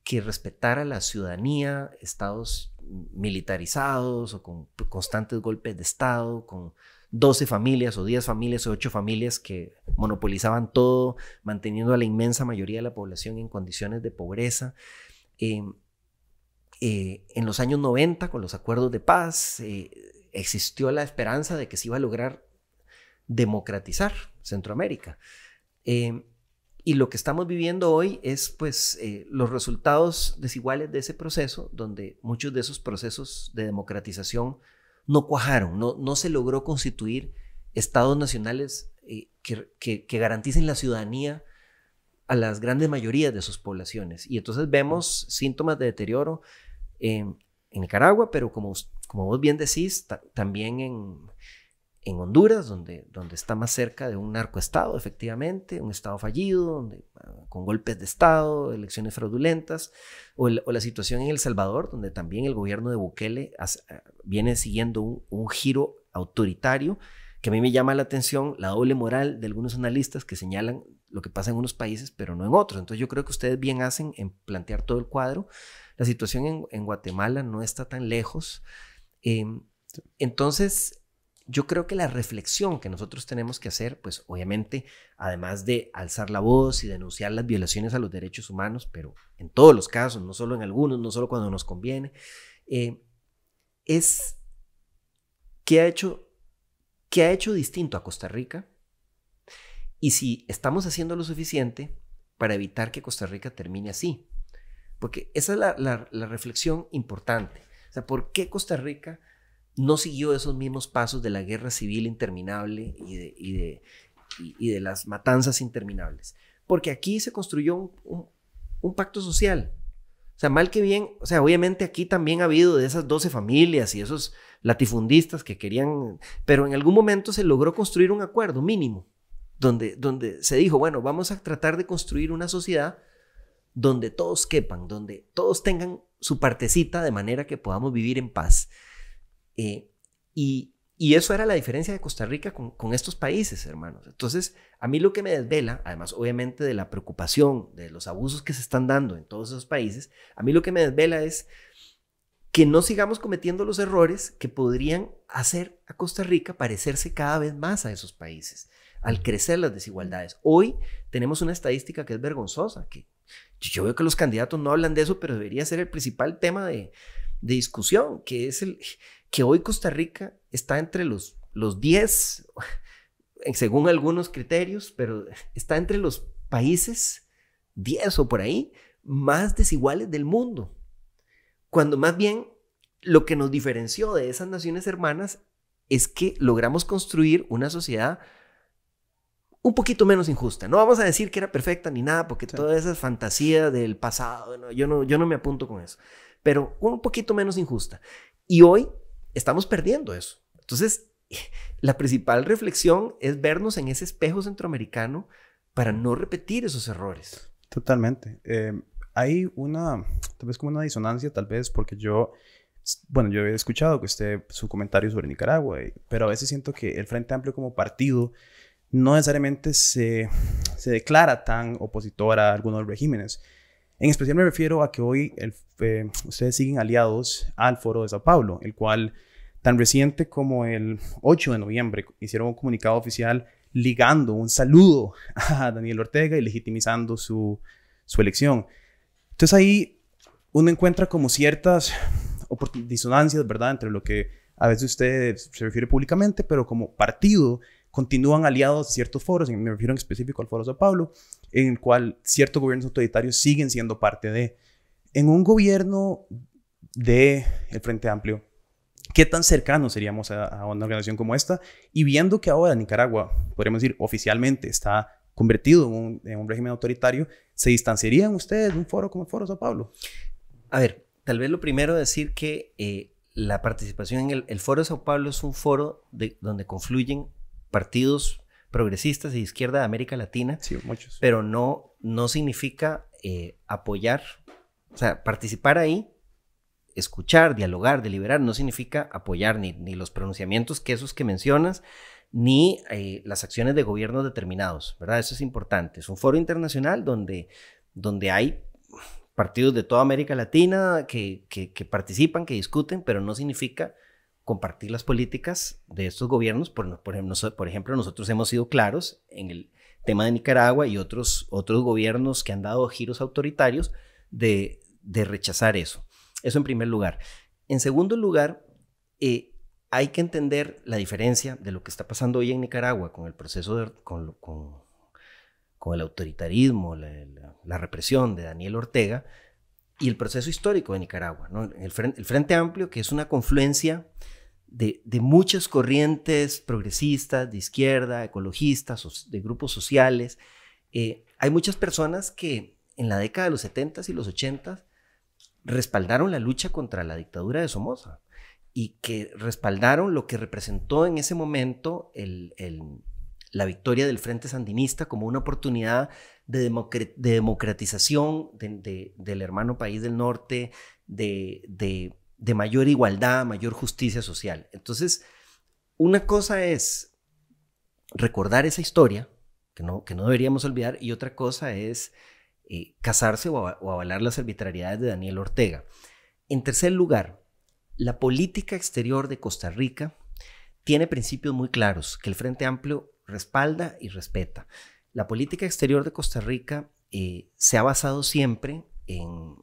que respetara la ciudadanía, estados militarizados o con constantes golpes de Estado, con 12 familias o 10 familias o 8 familias que monopolizaban todo, manteniendo a la inmensa mayoría de la población en condiciones de pobreza. Em, eh, en los años 90, con los acuerdos de paz, eh, existió la esperanza de que se iba a lograr democratizar Centroamérica. Em, y lo que estamos viviendo hoy es pues eh, los resultados desiguales de ese proceso, donde muchos de esos procesos de democratización no cuajaron, no, no se logró constituir estados nacionales eh, que, que, garanticen la ciudadanía a las grandes mayorías de sus poblaciones. Y entonces vemos síntomas de deterioro en Nicaragua, pero como, como vos bien decís, también en, en Honduras, donde, donde está más cerca de un narcoestado, efectivamente, un estado fallido, donde, ah, con golpes de estado, elecciones fraudulentas, o, la situación en El Salvador, donde también el gobierno de Bukele ah, viene siguiendo un, giro autoritario, que a mí me llama la atención la doble moral de algunos analistas que señalan lo que pasa en unos países, pero no en otros. Entonces yo creo que ustedes bien hacen en plantear todo el cuadro. La situación en, Guatemala no está tan lejos. Em, entonces, yo creo que la reflexión que nosotros tenemos que hacer, pues obviamente, además de alzar la voz y denunciar las violaciones a los derechos humanos, pero en todos los casos, no solo en algunos, no solo cuando nos conviene, eh, es qué ha hecho, ha hecho distinto a Costa Rica y si estamos haciendo lo suficiente para evitar que Costa Rica termine así. Porque esa es la, la reflexión importante. O sea, ¿por qué Costa Rica no siguió esos mismos pasos de la guerra civil interminable y de, las matanzas interminables. Porque aquí se construyó un, pacto social. O sea, mal que bien, o sea, obviamente aquí también ha habido de esas 12 familias y esos latifundistas que querían, pero en algún momento se logró construir un acuerdo mínimo, donde, donde se dijo, bueno, vamos a tratar de construir una sociedad donde todos quepan, donde todos tengan su partecita de manera que podamos vivir en paz. Eh, y, y, eso era la diferencia de Costa Rica con, con, estos países, hermanos. Entonces, a mí lo que me desvela, además obviamente de la preocupación, de los abusos que se están dando en todos esos países, a mí lo que me desvela es que no sigamos cometiendo los errores que podrían hacer a Costa Rica parecerse cada vez más a esos países, al crecer las desigualdades. Hoy tenemos una estadística que es vergonzosa, que yo veo que los candidatos no hablan de eso, pero debería ser el principal tema de, de discusión, que es el, que hoy Costa Rica está entre los, los 10, (laughs) según algunos criterios, pero está entre los países 10 o por ahí más desiguales del mundo. Cuando más bien lo que nos diferenció de esas naciones hermanas es que logramos construir una sociedad un poquito menos injusta. No vamos a decir que era perfecta ni nada, porque toda esa esas fantasías del pasado, yo, no, yo no me apunto con eso, pero un poquito menos injusta. Y hoy estamos perdiendo eso. Entonces, (laughs) la principal reflexión es vernos en ese espejo centroamericano para no repetir esos errores. Totalmente. Eh, hay una, tal vez como una disonancia, tal vez porque yo, bueno, yo he escuchado que usted, su comentario sobre Nicaragua, pero a veces siento que el Frente Amplio como partido no necesariamente se, se declara tan opositor a algunos regímenes. En especial me refiero a que hoy eh, ustedes siguen aliados al Foro de Sao Paulo, el cual tan reciente como el 8 de noviembre hicieron un comunicado oficial ligando un saludo (laughs) a Daniel Ortega y legitimizando su, su elección. Entonces ahí uno encuentra como ciertas disonancias, ¿verdad? Entre lo que a veces usted se refiere públicamente, pero como partido continúan aliados a ciertos foros, me refiero en específico al Foro de Sao Paulo, en el cual ciertos gobiernos autoritarios siguen siendo parte de. En un gobierno de el Frente Amplio, ¿qué tan cercanos seríamos a, una organización como esta? Y viendo que ahora Nicaragua, podríamos decir, oficialmente está convertido en un, régimen autoritario, ¿se distanciarían ustedes de un foro como el Foro Sao Paulo? A ver, tal vez lo primero decir que eh, la participación en el, Foro de Sao Paulo es un foro de, donde confluyen partidos progresistas y de izquierda de América Latina. Sí, muchos. Pero no, no significa eh, apoyar, o sea, participar ahí, escuchar, dialogar, deliberar, no significa apoyar ni, ni los pronunciamientos que esos que mencionas, ni eh, las acciones de gobiernos determinados, ¿verdad? Eso es importante. Es un foro internacional donde, donde hay partidos de toda América Latina que, que participan, que discuten, pero no significa compartir las políticas de estos gobiernos. Por, ejemplo, nosotros hemos sido claros en el tema de Nicaragua y otros, otros gobiernos que han dado giros autoritarios de, rechazar eso. Eso en primer lugar. En segundo lugar, eh, hay que entender la diferencia de lo que está pasando hoy en Nicaragua con el proceso, con, el autoritarismo, la, represión de Daniel Ortega y el proceso histórico de Nicaragua. el, Frente Amplio, que es una confluencia de, muchas corrientes progresistas, de izquierda, ecologistas, de grupos sociales. Eh, hay muchas personas que en la década de los 70s y los 80s respaldaron la lucha contra la dictadura de Somoza y que respaldaron lo que representó en ese momento la victoria del Frente Sandinista como una oportunidad de, democratización del hermano país del norte, de de mayor igualdad, mayor justicia social. Entonces, una cosa es recordar esa historia, que no, que no deberíamos olvidar, y otra cosa es eh, casarse o, avalar las arbitrariedades de Daniel Ortega. En tercer lugar, la política exterior de Costa Rica tiene principios muy claros que el Frente Amplio respalda y respeta. La política exterior de Costa Rica eh, se ha basado siempre en,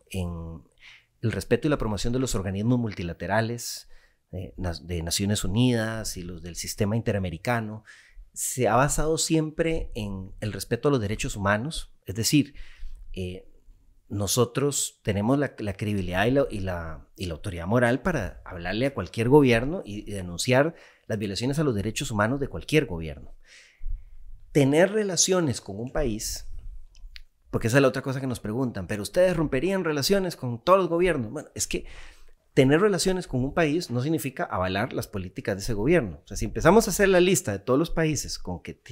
el respeto y la promoción de los organismos multilaterales de Naciones Unidas y los del sistema interamericano se ha basado siempre en el respeto a los derechos humanos, es decir, eh, nosotros tenemos la, credibilidad y la, autoridad moral para hablarle a cualquier gobierno y denunciar las violaciones a los derechos humanos de cualquier gobierno. Tener relaciones con un país porque esa es la otra cosa que nos preguntan. Pero ustedes romperían relaciones con todos los gobiernos. Bueno, es que tener relaciones con un país no significa avalar las políticas de ese gobierno. O sea, si empezamos a hacer la lista de todos los países con que,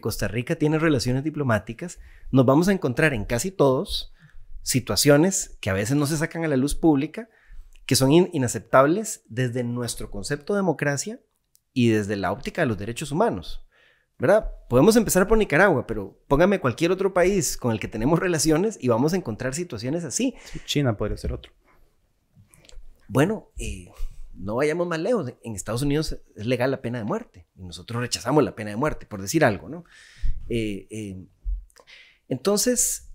Costa Rica tiene relaciones diplomáticas, nos vamos a encontrar en casi todos situaciones que a veces no se sacan a la luz pública, que son inaceptables desde nuestro concepto de democracia y desde la óptica de los derechos humanos. ¿verdad? Podemos empezar por Nicaragua, pero póngame cualquier otro país con el que tenemos relaciones y vamos a encontrar situaciones así. China podría ser otro. Bueno, eh, no vayamos más lejos. En Estados Unidos es legal la pena de muerte y nosotros rechazamos la pena de muerte, por decir algo, ¿no? Eh, eh, entonces,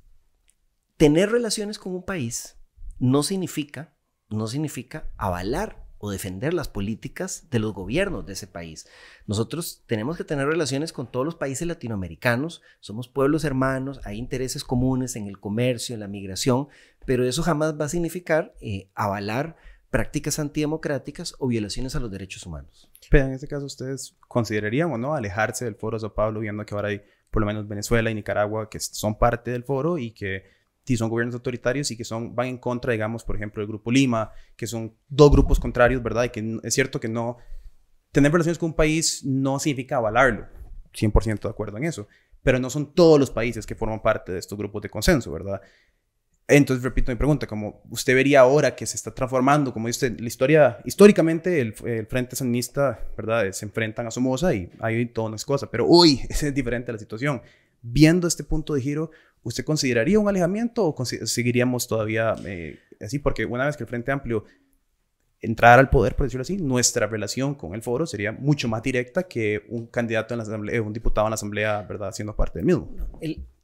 tener relaciones con un país no significa, no significa avalar o defender las políticas de los gobiernos de ese país. Nosotros tenemos que tener relaciones con todos los países latinoamericanos, somos pueblos hermanos, hay intereses comunes en el comercio, en la migración, pero eso jamás va a significar eh, avalar prácticas antidemocráticas o violaciones a los derechos humanos. Pero en este caso, ¿ustedes considerarían o no alejarse del foro de Sao Paulo, viendo que ahora hay por lo menos Venezuela y Nicaragua que son parte del foro y que si son gobiernos autoritarios y que son, van en contra, digamos, por ejemplo, del Grupo Lima, que son dos grupos contrarios, ¿verdad? Y que es cierto que no, tener relaciones con un país no significa avalarlo, 100% de acuerdo en eso, pero no son todos los países que forman parte de estos grupos de consenso, ¿verdad? Entonces, repito mi pregunta, como usted vería ahora que se está transformando, como dice usted, la historia, históricamente el, Frente Sandinista, ¿verdad? Se enfrentan a Somoza y hay todas unas cosas, pero hoy (laughs) es diferente la situación. Viendo este punto de giro, ¿usted consideraría un alejamiento o seguiríamos todavía eh, así? Porque una vez que el Frente Amplio entrara al poder, por decirlo así, nuestra relación con el foro sería mucho más directa que un candidato en la asamblea, eh, un diputado en la asamblea, ¿verdad?, siendo parte del mismo.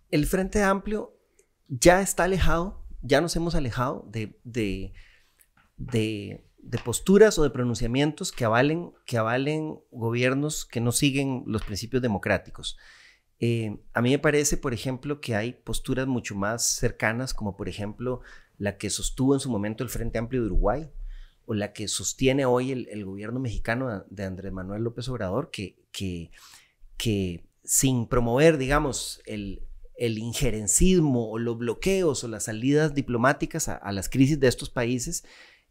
El, Frente Amplio ya está alejado, ya nos hemos alejado de, de, posturas o de pronunciamientos que avalen, que avalen gobiernos que no siguen los principios democráticos. Eh, a mí me parece, por ejemplo, que hay posturas mucho más cercanas, como por ejemplo la que sostuvo en su momento el Frente Amplio de Uruguay o la que sostiene hoy el, gobierno mexicano de Andrés Manuel López Obrador, que, sin promover, digamos, el, injerencismo o los bloqueos o las salidas diplomáticas a, las crisis de estos países,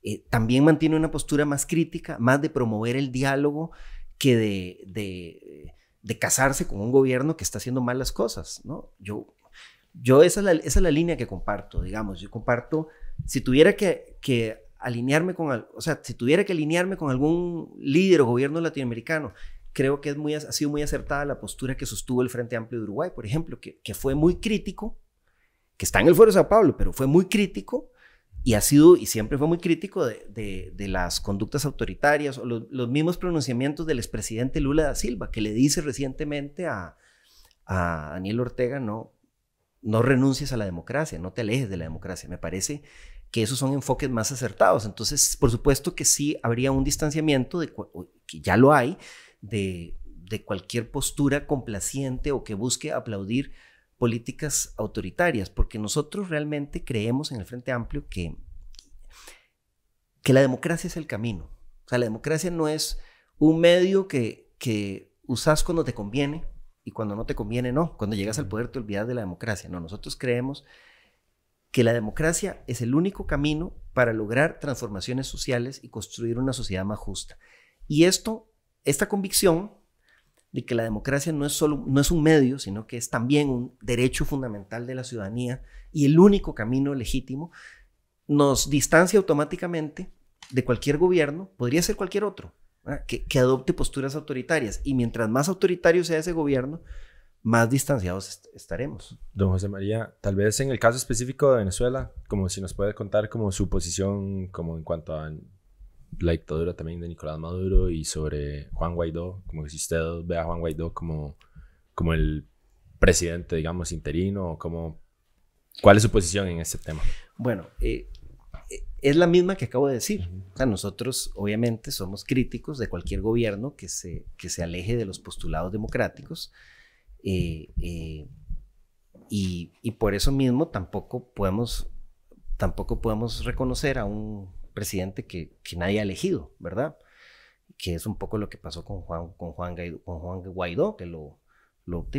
eh, también mantiene una postura más crítica, más de promover el diálogo que de de casarse con un gobierno que está haciendo malas cosas, ¿no? Yo, yo esa, es la, línea que comparto, digamos. Yo comparto, si tuviera que, alinearme con, o sea, si tuviera que alinearme con algún líder o gobierno latinoamericano, creo que ha sido muy acertada la postura que sostuvo el Frente Amplio de Uruguay, por ejemplo, que, que fue muy crítico, que está en el Fuero de Sao Paulo, pero fue muy crítico y ha sido y siempre fue muy crítico de, las conductas autoritarias o los, mismos pronunciamientos del expresidente Lula da Silva, que le dice recientemente a, a, Daniel Ortega, no, no renuncies a la democracia, no te alejes de la democracia. Me parece que esos son enfoques más acertados. Entonces, por supuesto que sí habría un distanciamiento, de, que ya lo hay, de, de cualquier postura complaciente o que busque aplaudir políticas autoritarias, porque nosotros realmente creemos en el Frente Amplio que, que la democracia es el camino. O sea, la democracia no es un medio que, que usas cuando te conviene y cuando no te conviene, no. Cuando llegas al poder te olvidas de la democracia. No, nosotros creemos que la democracia es el único camino para lograr transformaciones sociales y construir una sociedad más justa. Y esto, esta convicción de que la democracia no es, solo, no es un medio, sino que es también un derecho fundamental de la ciudadanía y el único camino legítimo, nos distancia automáticamente de cualquier gobierno, podría ser cualquier otro, que, adopte posturas autoritarias. Y mientras más autoritario sea ese gobierno, más distanciados estaremos. Don José María, tal vez en el caso específico de Venezuela, como si nos puede contar como su posición como en cuanto a la dictadura también de Nicolás Maduro y sobre Juan Guaidó, como que si usted ve a Juan Guaidó como, como el presidente, digamos, interino, como, ¿cuál es su posición en este tema? Bueno, eh, eh, es la misma que acabo de decir. nosotros obviamente somos críticos de cualquier gobierno que se, que se aleje de los postulados democráticos. Eh, y, y, por eso mismo tampoco podemos, tampoco podemos reconocer a un, presidente que, que, nadie ha elegido, ¿verdad? Que es un poco lo que pasó con Juan, con Juan, Guaidó, que lo,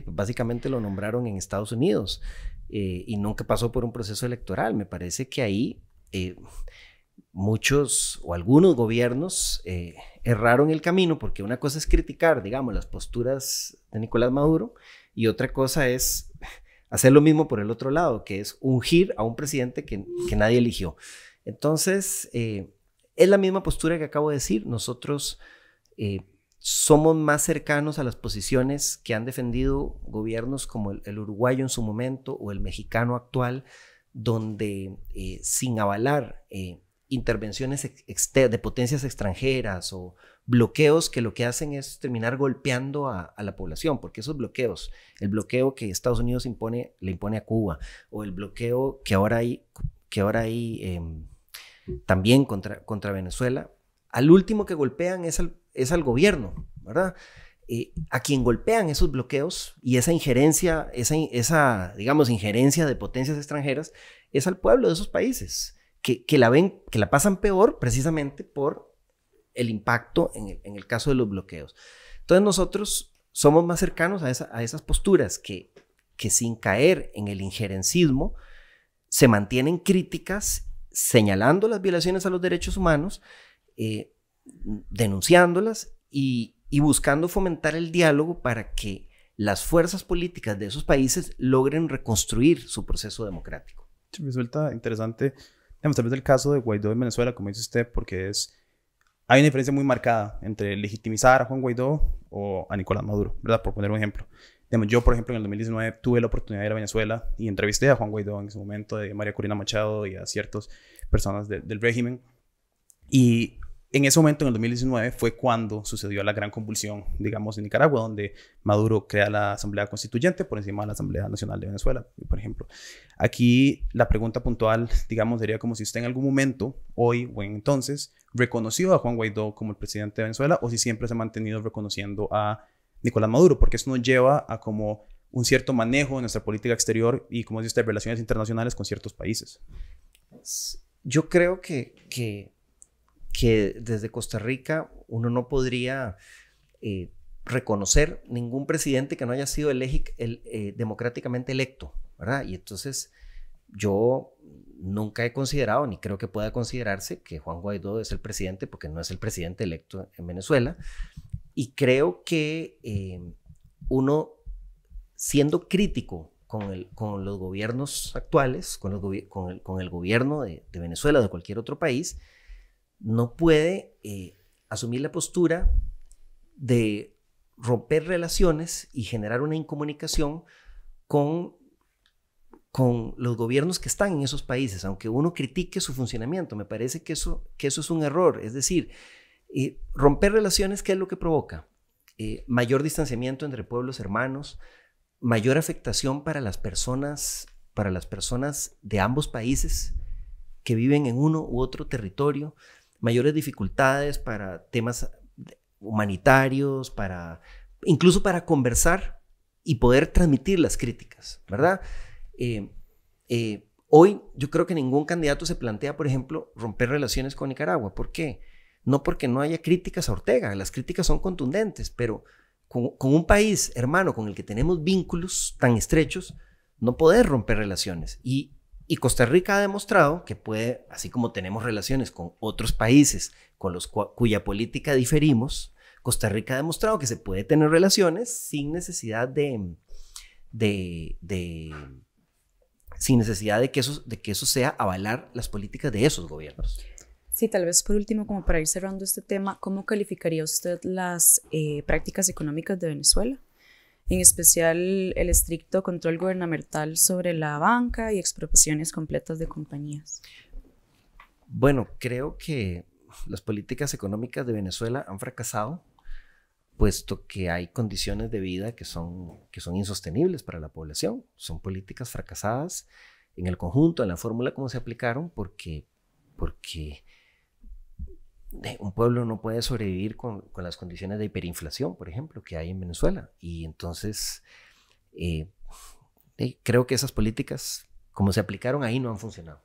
básicamente lo nombraron en Estados Unidos eh, y nunca pasó por un proceso electoral. Me parece que ahí eh, muchos o algunos gobiernos eh, erraron el camino porque una cosa es criticar, digamos, las posturas de Nicolás Maduro y otra cosa es hacer lo mismo por el otro lado, que es ungir a un presidente que, que nadie eligió. Entonces, eh, es la misma postura que acabo de decir. Nosotros eh, somos más cercanos a las posiciones que han defendido gobiernos como el, uruguayo en su momento o el mexicano actual, donde eh, sin avalar intervenciones de potencias extranjeras o bloqueos que lo que hacen es terminar golpeando a, la población, porque esos bloqueos, el bloqueo que Estados Unidos impone, le impone a Cuba, o el bloqueo que ahora hay, que ahora hay em, también contra, contra Venezuela. Al último que golpean es al, es al gobierno, ¿verdad? Eh, a quien golpean esos bloqueos y esa injerencia, esa, digamos, injerencia de potencias extranjeras, es al pueblo de esos países, que, la, ven, que la pasan peor precisamente por el impacto en el, caso de los bloqueos. Entonces nosotros somos más cercanos a, esas posturas que, que sin caer en el injerencismo, se mantienen críticas señalando las violaciones a los derechos humanos, eh, denunciándolas y, buscando fomentar el diálogo para que las fuerzas políticas de esos países logren reconstruir su proceso democrático. me resulta interesante, el caso de Guaidó en Venezuela, como dice usted, porque es, hay una diferencia muy marcada entre legitimizar a Juan Guaidó o a Nicolás Maduro, ¿verdad? Por poner un ejemplo yo, por ejemplo, en el 2019 tuve la oportunidad de ir a Venezuela y entrevisté a Juan Guaidó en ese momento, de María Corina Machado y a ciertas personas del régimen. Y en ese momento, en el 2019, fue cuando sucedió la gran convulsión, digamos, en Nicaragua, donde Maduro crea la Asamblea Constituyente por encima de la Asamblea Nacional de Venezuela, por ejemplo. Aquí la pregunta puntual, digamos, sería como si usted en algún momento, hoy o en entonces, reconoció a Juan Guaidó como el presidente de Venezuela o si siempre se ha mantenido reconociendo a Nicolás Maduro, porque eso nos lleva a como un cierto manejo de nuestra política exterior y, como dice de relaciones internacionales con ciertos países. Yo creo que, que, desde Costa Rica uno no podría eh, reconocer ningún presidente que no haya sido eh, democráticamente electo, ¿verdad? Y entonces yo nunca he considerado, ni creo que pueda considerarse, que Juan Guaidó es el presidente, porque no es el presidente electo en Venezuela. Y creo que em, uno, siendo crítico con, los gobiernos actuales, con, el, gobierno de, Venezuela o de cualquier otro país, no puede eh, asumir la postura de romper relaciones y generar una incomunicación con, los gobiernos que están en esos países, aunque uno critique su funcionamiento. Me parece que eso, que eso es un error. Es decir, y romper relaciones, ¿qué es lo que provoca? Eh, mayor distanciamiento entre pueblos hermanos, mayor afectación para las personas, para las personas de ambos países que viven en uno u otro territorio, mayores dificultades para temas humanitarios, para incluso para conversar y poder transmitir las críticas, ¿verdad? Eh, eh, hoy yo creo que ningún candidato se plantea, por ejemplo, romper relaciones con Nicaragua. ¿Por qué? No porque no haya críticas a Ortega, las críticas son contundentes, pero con, un país hermano con el que tenemos vínculos tan estrechos, no poder romper relaciones. Y, Costa Rica ha demostrado que puede, así como tenemos relaciones con otros países con los cuya política diferimos, Costa Rica ha demostrado que se puede tener relaciones sin necesidad de, sin necesidad de que eso sea avalar las políticas de esos gobiernos. Sí, tal vez por último, como para ir cerrando este tema, ¿cómo calificaría usted las eh, prácticas económicas de Venezuela? En especial el estricto control gubernamental sobre la banca y expropiaciones completas de compañías. Bueno, creo que las políticas económicas de Venezuela han fracasado, puesto que hay condiciones de vida que son, que son insostenibles para la población. Son políticas fracasadas en el conjunto, en la fórmula como se aplicaron, porque, porque eh, un pueblo no puede sobrevivir con, las condiciones de hiperinflación, por ejemplo, que hay en Venezuela. Y entonces, eh, eh, creo que esas políticas, como se aplicaron ahí, no han funcionado.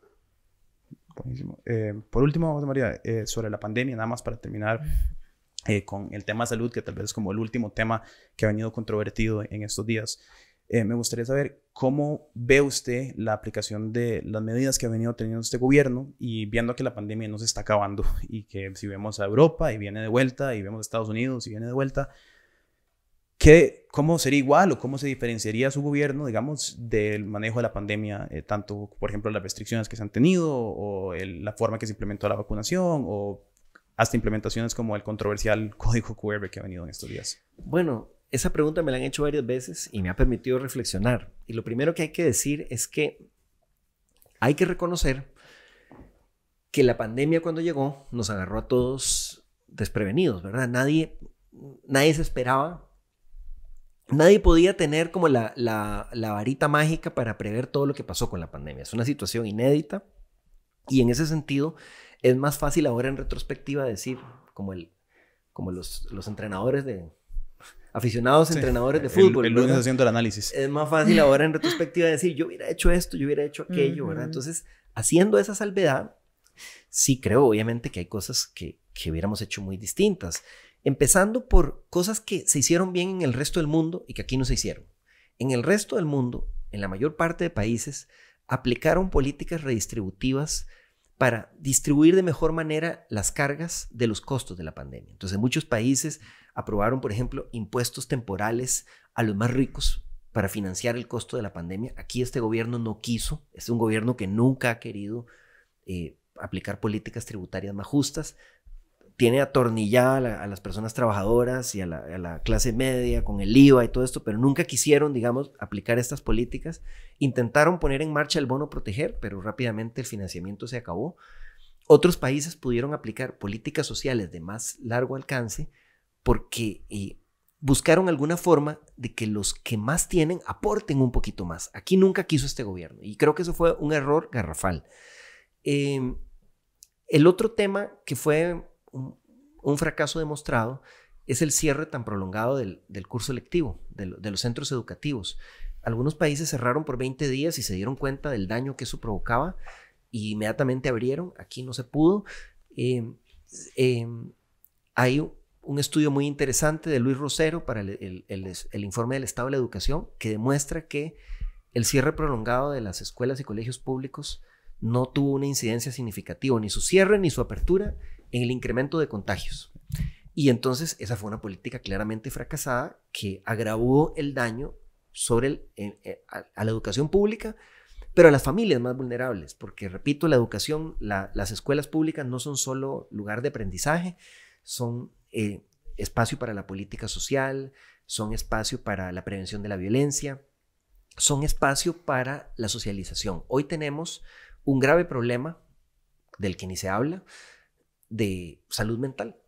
por último, María, sobre la pandemia, nada más para terminar con el tema salud, que tal vez es como el último tema que ha venido controvertido en estos días. Eh, me gustaría saber cómo ve usted la aplicación de las medidas que ha venido teniendo este gobierno y viendo que la pandemia no se está acabando (laughs) y que si vemos a Europa y viene de vuelta y vemos a Estados Unidos y viene de vuelta, ¿qué, ¿cómo sería igual o cómo se diferenciaría su gobierno, digamos, del manejo de la pandemia, eh, tanto, por ejemplo, las restricciones que se han tenido o la forma que se implementó la vacunación o hasta implementaciones como el controversial (laughs) código QR que ha venido en estos días? Bueno, esa pregunta me la han hecho varias veces y me ha permitido reflexionar. Y lo primero que hay que decir es que hay que reconocer que la pandemia cuando llegó nos agarró a todos desprevenidos, ¿verdad? Nadie, nadie se esperaba, nadie podía tener como la, varita mágica para prever todo lo que pasó con la pandemia. Es una situación inédita y en ese sentido es más fácil ahora en retrospectiva decir, como, el, como los entrenadores de, aficionados, entrenadores de fútbol. El, lunes haciendo el análisis. Es más fácil mm. ahora en retrospectiva decir, yo hubiera hecho esto, yo hubiera hecho aquello, ¿verdad? Entonces, haciendo esa salvedad, sí creo obviamente que hay cosas que, que hubiéramos hecho muy distintas. Empezando por cosas que se hicieron bien en el resto del mundo y que aquí no se hicieron. En el resto del mundo, en la mayor parte de países, aplicaron políticas redistributivas para distribuir de mejor manera las cargas de los costos de la pandemia. Entonces, en muchos países aprobaron, por ejemplo, impuestos temporales a los más ricos para financiar el costo de la pandemia. Aquí este gobierno no quiso, es un gobierno que nunca ha querido eh, aplicar políticas tributarias más justas. Tiene atornillada a, las personas trabajadoras y a la, a la, clase media con el IVA y todo esto, pero nunca quisieron, digamos, aplicar estas políticas. Intentaron poner en marcha el bono proteger, pero rápidamente el financiamiento se acabó. Otros países pudieron aplicar políticas sociales de más largo alcance porque eh, buscaron alguna forma de que los que más tienen aporten un poquito más. Aquí nunca quiso este gobierno y creo que eso fue un error garrafal. Em, el otro tema que fue un, fracaso demostrado es el cierre tan prolongado del, curso electivo, de, los centros educativos. Algunos países cerraron por 20 días y se dieron cuenta del daño que eso provocaba y inmediatamente abrieron. Aquí no se pudo. Em, em, un estudio muy interesante de Luis Rosero para el, el, informe del Estado de la Educación que demuestra que el cierre prolongado de las escuelas y colegios públicos no tuvo una incidencia significativa, ni su cierre ni su apertura en el incremento de contagios. Y entonces esa fue una política claramente fracasada que agravó el daño sobre el eh, a, la educación pública, pero a las familias más vulnerables, porque repito, la educación, las escuelas públicas no son solo lugar de aprendizaje, son eh, espacio para la política social, son espacio para la prevención de la violencia, son espacio para la socialización. Hoy tenemos un grave problema del que ni se habla, de salud mental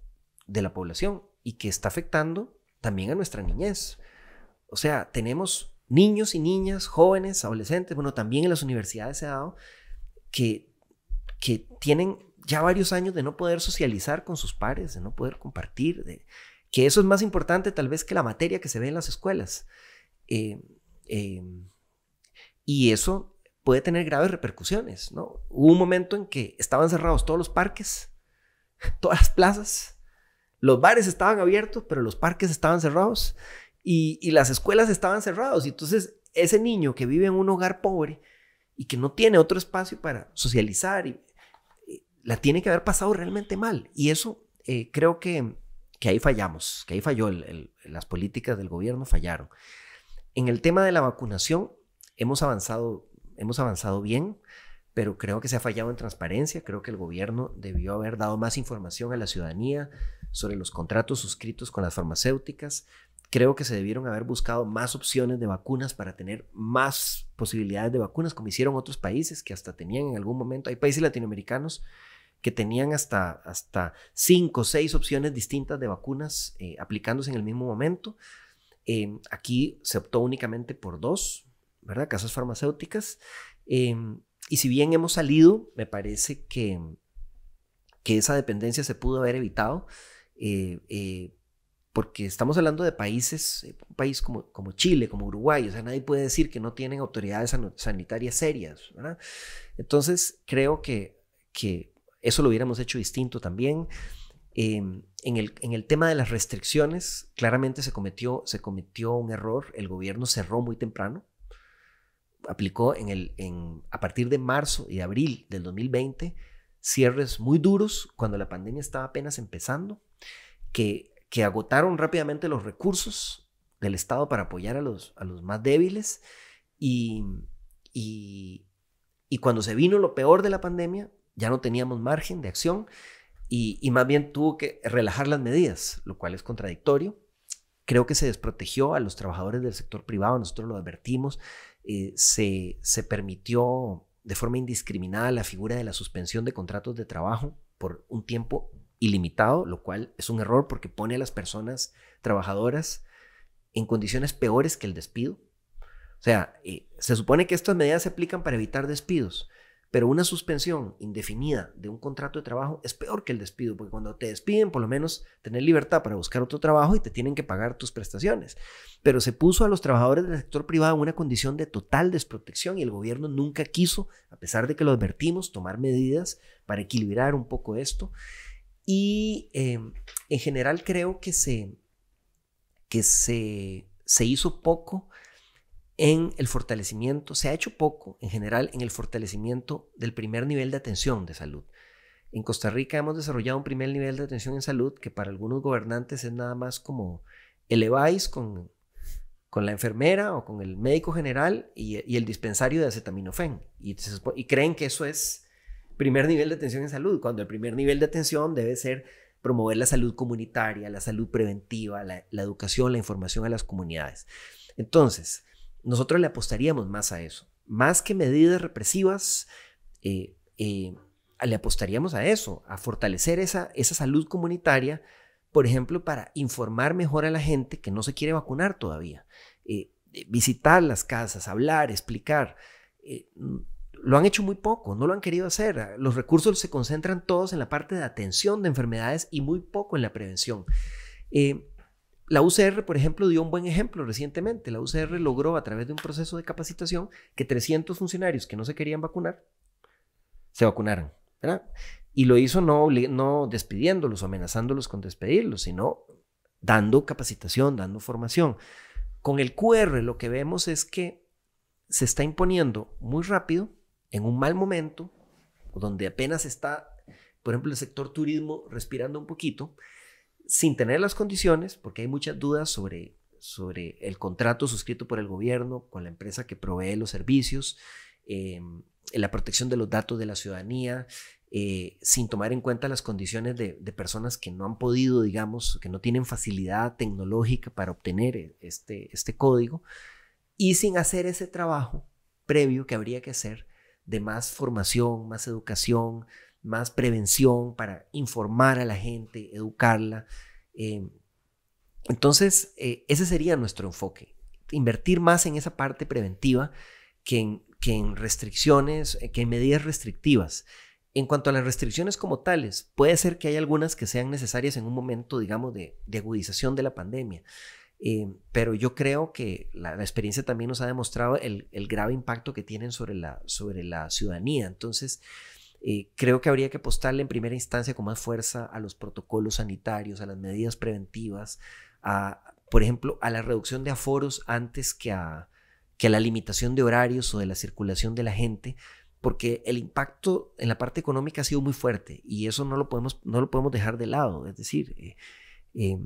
de la población y que está afectando también a nuestra niñez. O sea, tenemos niños y niñas, jóvenes, adolescentes, bueno, también en las universidades se ha dado, que, que tienen ya varios años de no poder socializar con sus pares, de no poder compartir, de, que eso es más importante tal vez que la materia que se ve en las escuelas. Em, em, y eso puede tener graves repercusiones, ¿no? Hubo un momento en que estaban cerrados todos los parques, (laughs) todas las plazas, los bares estaban abiertos, pero los parques estaban cerrados y, y las escuelas estaban cerradas. Y entonces ese niño que vive en un hogar pobre y que no tiene otro espacio para socializar y la tiene que haber pasado realmente mal. Y eso eh, creo que, que, ahí fallamos, que ahí falló, las políticas del gobierno fallaron. En el tema de la vacunación hemos avanzado, hemos avanzado bien, pero creo que se ha fallado en transparencia, creo que el gobierno debió haber dado más información a la ciudadanía sobre los contratos suscritos con las farmacéuticas, creo que se debieron haber buscado más opciones de vacunas para tener más posibilidades de vacunas, como hicieron otros países que hasta tenían en algún momento, hay países latinoamericanos que tenían hasta, hasta cinco o seis opciones distintas de vacunas eh, aplicándose en el mismo momento. Em, aquí se optó únicamente por dos, ¿verdad? Casas farmacéuticas. Em, y si bien hemos salido, me parece que, que esa dependencia se pudo haber evitado, eh, eh, porque estamos hablando de países, un país como, como Chile, como Uruguay, o sea, nadie puede decir que no tienen autoridades sanitarias serias, ¿verdad? Entonces, creo que, que eso lo hubiéramos hecho distinto también. Em, en, el, en, el, tema de las restricciones, claramente se cometió, se cometió un error. El gobierno cerró muy temprano. Aplicó en el, en, a partir de marzo y abril del 2020 cierres muy duros cuando la pandemia estaba apenas empezando, que, que agotaron rápidamente los recursos del Estado para apoyar a los, a los más débiles y cuando se vino lo peor de la pandemia, ya no teníamos margen de acción y, más bien tuvo que relajar las medidas, lo cual es contradictorio. Creo que se desprotegió a los trabajadores del sector privado, nosotros lo advertimos, eh, se, permitió de forma indiscriminada la figura de la suspensión de contratos de trabajo por un tiempo ilimitado, lo cual es un error porque pone a las personas trabajadoras en condiciones peores que el despido. O sea, eh, se supone que estas medidas se aplican para evitar despidos. Pero una suspensión indefinida de un contrato de trabajo es peor que el despido, porque cuando te despiden, por lo menos tener libertad para buscar otro trabajo y te tienen que pagar tus prestaciones. Pero se puso a los trabajadores del sector privado en una condición de total desprotección y el gobierno nunca quiso, a pesar de que lo advertimos, tomar medidas para equilibrar un poco esto. Y em, en general creo que se, que se hizo poco en el fortalecimiento, se ha hecho poco en general en el fortalecimiento del primer nivel de atención de salud. En Costa Rica hemos desarrollado un primer nivel de atención en salud que para algunos gobernantes es nada más como eleváis con, con la enfermera o con el médico general y, el dispensario de acetaminofén. Y, y creen que eso es primer nivel de atención en salud, cuando el primer nivel de atención debe ser promover la salud comunitaria, la salud preventiva, la educación, la información a las comunidades. Entonces, nosotros le apostaríamos más a eso. Más que medidas represivas, eh, eh, le apostaríamos a eso, a fortalecer esa, esa salud comunitaria, por ejemplo, para informar mejor a la gente que no se quiere vacunar todavía. Eh, visitar las casas, hablar, explicar. Mm, lo han hecho muy poco, no lo han querido hacer. Ah, los recursos se concentran todos en la parte de atención de enfermedades y muy poco en la prevención. La UCR, por ejemplo, dio un buen ejemplo recientemente. La UCR logró a través de un proceso de capacitación que 300 funcionarios que no se querían vacunar se vacunaran. Y lo hizo no, no despidiéndolos o amenazándolos con despedirlos, sino dando capacitación, dando formación. Con el QR lo que vemos es que se está imponiendo muy rápido, en un mal momento, donde apenas está, por ejemplo, el sector turismo respirando un poquito, sin tener las condiciones, porque hay muchas dudas sobre, sobre el contrato suscrito por el gobierno con la empresa que provee los servicios, eh, la protección de los datos de la ciudadanía, eh, sin tomar en cuenta las condiciones de, de, personas que no han podido, digamos, que no tienen facilidad tecnológica para obtener este, este código, y sin hacer ese trabajo previo que habría que hacer de más formación, más educación, más prevención, para informar a la gente, educarla. Eh, entonces, eh, ese sería nuestro enfoque, invertir más en esa parte preventiva que en, restricciones, eh, que en medidas restrictivas. En cuanto a las restricciones como tales, puede ser que hay algunas que sean necesarias en un momento, digamos, de, agudización de la pandemia. pero yo creo que la, experiencia también nos ha demostrado el, grave impacto que tienen sobre la, sobre la ciudadanía. Entonces, eh, creo que habría que apostarle en primera instancia con más fuerza a los protocolos sanitarios, a las medidas preventivas, por ejemplo, a la reducción de aforos antes que a, que la limitación de horarios o de la circulación de la gente, porque el impacto en la parte económica ha sido muy fuerte y eso no lo podemos, no lo podemos dejar de lado. Es decir, eh,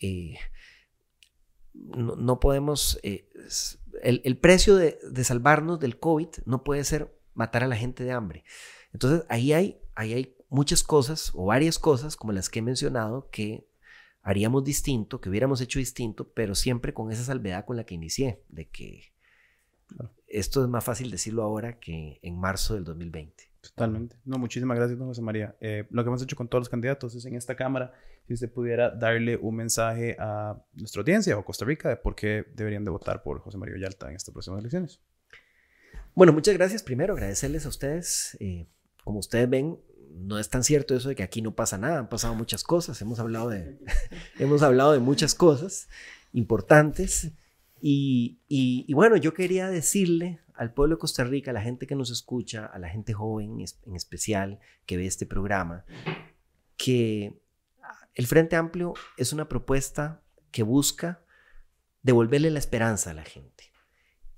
eh, podemos, el, precio de, de salvarnos del COVID no puede ser matar a la gente de hambre. Entonces, ahí hay, hay muchas cosas o varias cosas como las que he mencionado que haríamos distinto, que hubiéramos hecho distinto, pero siempre con esa salvedad con la que inicié, de que esto es más fácil decirlo ahora que en marzo del 2020. Totalmente. No, muchísimas gracias, don José María. Eh, lo que hemos hecho con todos los candidatos es en esta Cámara, si usted pudiera darle un mensaje a nuestra audiencia o Costa Rica de por qué deberían de votar por José María Villalta en estas próximas elecciones. Bueno, muchas gracias. Primero, agradecerles a ustedes eh, como ustedes ven, no es tan cierto eso de que aquí no pasa nada, han pasado muchas cosas, hemos hablado de, (laughs) hemos hablado de muchas cosas importantes. Y, y, bueno, yo quería decirle al pueblo de Costa Rica, a la gente que nos escucha, a la gente joven en especial que ve este programa, que el Frente Amplio es una propuesta que busca devolverle la esperanza a la gente,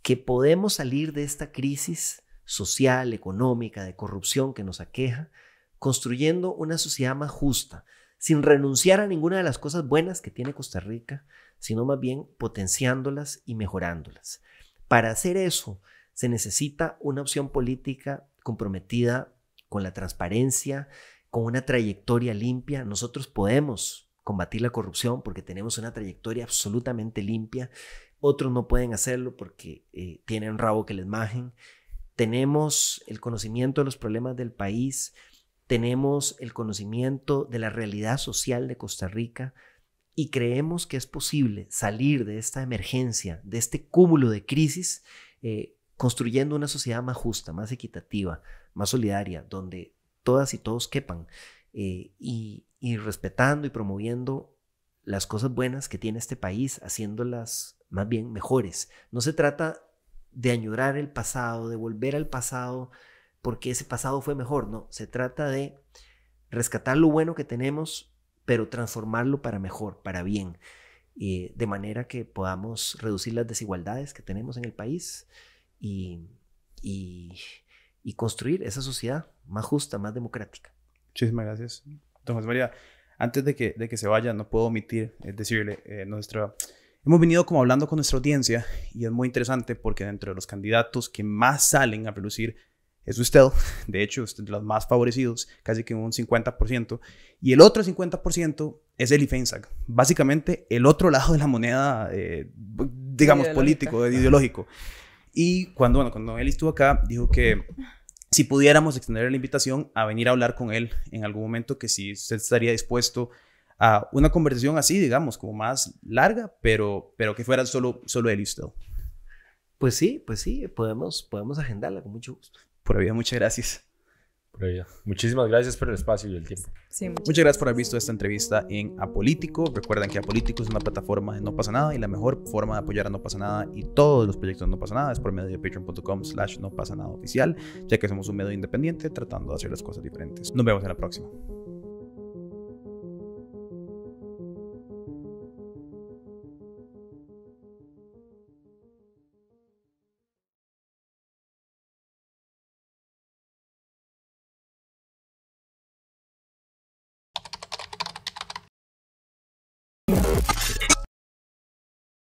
que podemos salir de esta crisis social, económica, de corrupción que nos aqueja, construyendo una sociedad más justa, sin renunciar a ninguna de las cosas buenas que tiene Costa Rica, sino más bien potenciándolas y mejorándolas. Para hacer eso se necesita una opción política comprometida con la transparencia, con una trayectoria limpia. Nosotros podemos combatir la corrupción porque tenemos una trayectoria absolutamente limpia. Otros no pueden hacerlo porque eh, tienen rabo que les majen tenemos el conocimiento de los problemas del país, tenemos el conocimiento de la realidad social de Costa Rica y creemos que es posible salir de esta emergencia, de este cúmulo de crisis, eh, construyendo una sociedad más justa, más equitativa, más solidaria, donde todas y todos quepan eh, y, y respetando y promoviendo las cosas buenas que tiene este país, haciéndolas más bien mejores. No se trata de añorar el pasado, de volver al pasado, porque ese pasado fue mejor, no, se trata de rescatar lo bueno que tenemos, pero transformarlo para mejor, para bien, y eh, de manera que podamos reducir las desigualdades que tenemos en el país y, y, construir esa sociedad más justa, más democrática. Muchísimas gracias. Tomás María, antes de que, de que se vaya, no puedo omitir decirle eh, nuestro Hemos venido como hablando con nuestra audiencia y es muy interesante porque dentro de los candidatos que más salen a producir es usted, de hecho, es de los más favorecidos, casi que un 50%, y el otro 50% es el IFENSAC, básicamente el otro lado de la moneda, eh, digamos, político, ideológico. Y cuando, bueno, cuando él estuvo acá, dijo que si pudiéramos extender la invitación a venir a hablar con él en algún momento, que si usted estaría dispuesto a una conversación así, digamos, como más larga, pero, pero que fuera solo, solo él y usted. Pues sí, pues sí, podemos, podemos agendarla con mucho gusto. Por vida, muchas gracias. Por vida. Muchísimas gracias por el espacio y el tiempo. muchas, gracias por haber visto esta entrevista en Apolítico. Recuerden que Apolítico es una plataforma de No Pasa Nada y la mejor forma de apoyar a No Pasa Nada y todos los proyectos de No Pasa Nada es por medio de patreon.com slash No Pasa Nada oficial, ya que somos un medio independiente tratando de hacer las cosas diferentes. Nos vemos en la próxima.